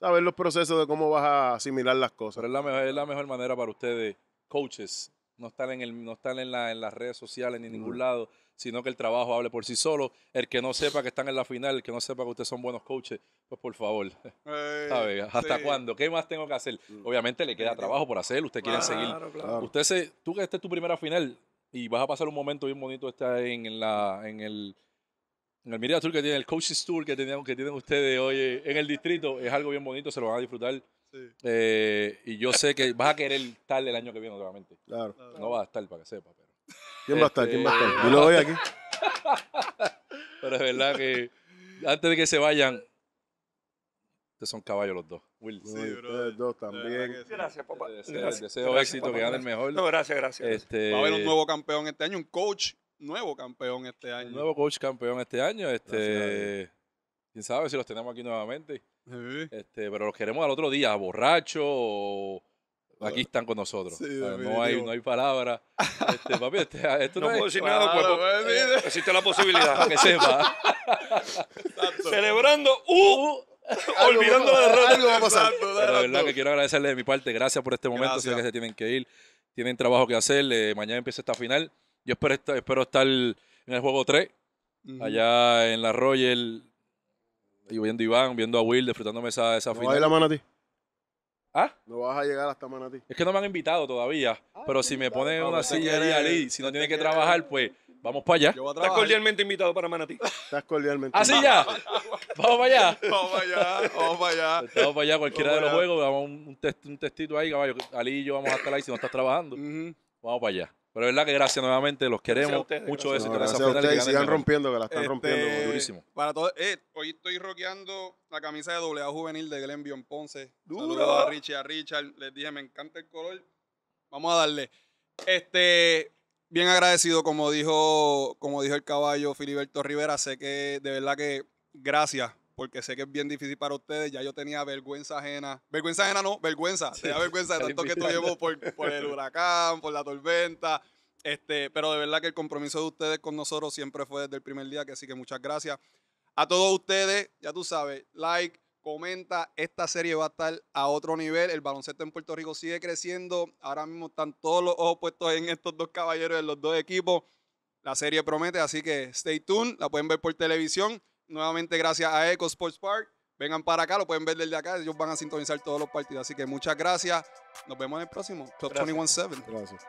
saber los procesos de cómo vas a asimilar las cosas. es la mejor, es la mejor manera para ustedes, coaches, no estar en, el, no estar en, la, en las redes sociales ni en ningún lado, sino que el trabajo hable por sí solo. El que no sepa que están en la final, el que no sepa que ustedes son buenos coaches, pues por favor, eh, ¿Hasta cuándo? ¿Qué más tengo que hacer? Mm. Obviamente le queda trabajo por hacer, usted quieren quiere seguir. Usted se, tú que esta tu primera final y vas a pasar un momento bien bonito estar en, la, en el el Miriam Tour que tiene, el Coaches Tour que, que tienen ustedes hoy en el distrito, es algo bien bonito, se lo van a disfrutar. Eh, y yo sé que vas a querer estar el año que viene nuevamente. Claro. No va a estar para que sepa. Pero. ¿Quién va a estar? ¿Quién va a estar? Este, yo lo voy aquí. pero es verdad que antes de que se vayan, ustedes son caballos los dos. Will. Sí, Ustedes dos también. Gracias, papá. Deseo, éxito, que gane el mejor. No, gracias, gracias. Este, va a haber un nuevo campeón este año, un coach nuevo campeón este año. nuevo coach campeón este año. Este, quién sabe si los tenemos aquí nuevamente. Este, pero los queremos al otro día, borracho aquí están con nosotros. no, hay, no hay palabra. Este, papi, este, ah, esto no, es, pues, pues, eh, existe la posibilidad. que sepa. Celebrando Uh, olvidando la derrota. Algo pasar. la verdad que quiero agradecerles de mi parte. Gracias por este momento. se tienen que ir. Tienen trabajo que hacer. Eh, mañana empieza esta final. Yo espero, estar, espero estar en el juego 3, allá en la Royal, y viendo a Iván, viendo a Will, disfrutándome esa, esa ¿No ¿Vas a ir a Manatí? ¿Ah? No vas a llegar hasta Manatí. Es que no me han invitado todavía, ah, pero si me ponen una silla ahí, si no tiene que trabajar, pues vamos para allá. Estás cordialmente invitado para Manatí. Estás cordialmente ¿Así ¿Ah, invitado. ya? ¿Vamos para allá? Vamos para allá, vamos para allá. Vamos para allá, cualquiera de los juegos, vamos un, un testito ahí, caballo. Ali y yo vamos a estar ahí si no estás trabajando. Vamos para allá. Pero es verdad que gracias nuevamente, los queremos. Mucho gracias, a ustedes, sigan rompiendo, que la están rompiendo este, durísimo. Para eh, hoy estoy roqueando la camisa de doble A juvenil de Bion Ponce. Saludos a Richie, a Richard. Les dije, me encanta el color. Vamos a darle. Este, bien agradecido, como dijo, como dijo el caballo Filiberto Rivera. Sé que de verdad que gracias porque sé que es bien difícil para ustedes. Ya yo tenía vergüenza ajena. Vergüenza ajena no, vergüenza. Sí, tenía vergüenza de tanto que tuvimos por, por el huracán, por la tormenta. Este, pero de verdad que el compromiso de ustedes con nosotros siempre fue desde el primer día, que así que muchas gracias. A todos ustedes, ya tú sabes, like, comenta, esta serie va a estar a otro nivel. El baloncesto en Puerto Rico sigue creciendo. Ahora mismo están todos los ojos puestos en estos dos caballeros de los dos equipos. La serie promete, así que stay tuned, la pueden ver por televisión. Nuevamente gracias a Eco Sports Park. Vengan para acá, lo pueden ver desde acá. Ellos van a sintonizar todos los partidos. Así que muchas gracias. Nos vemos en el próximo. Top 21 gracias.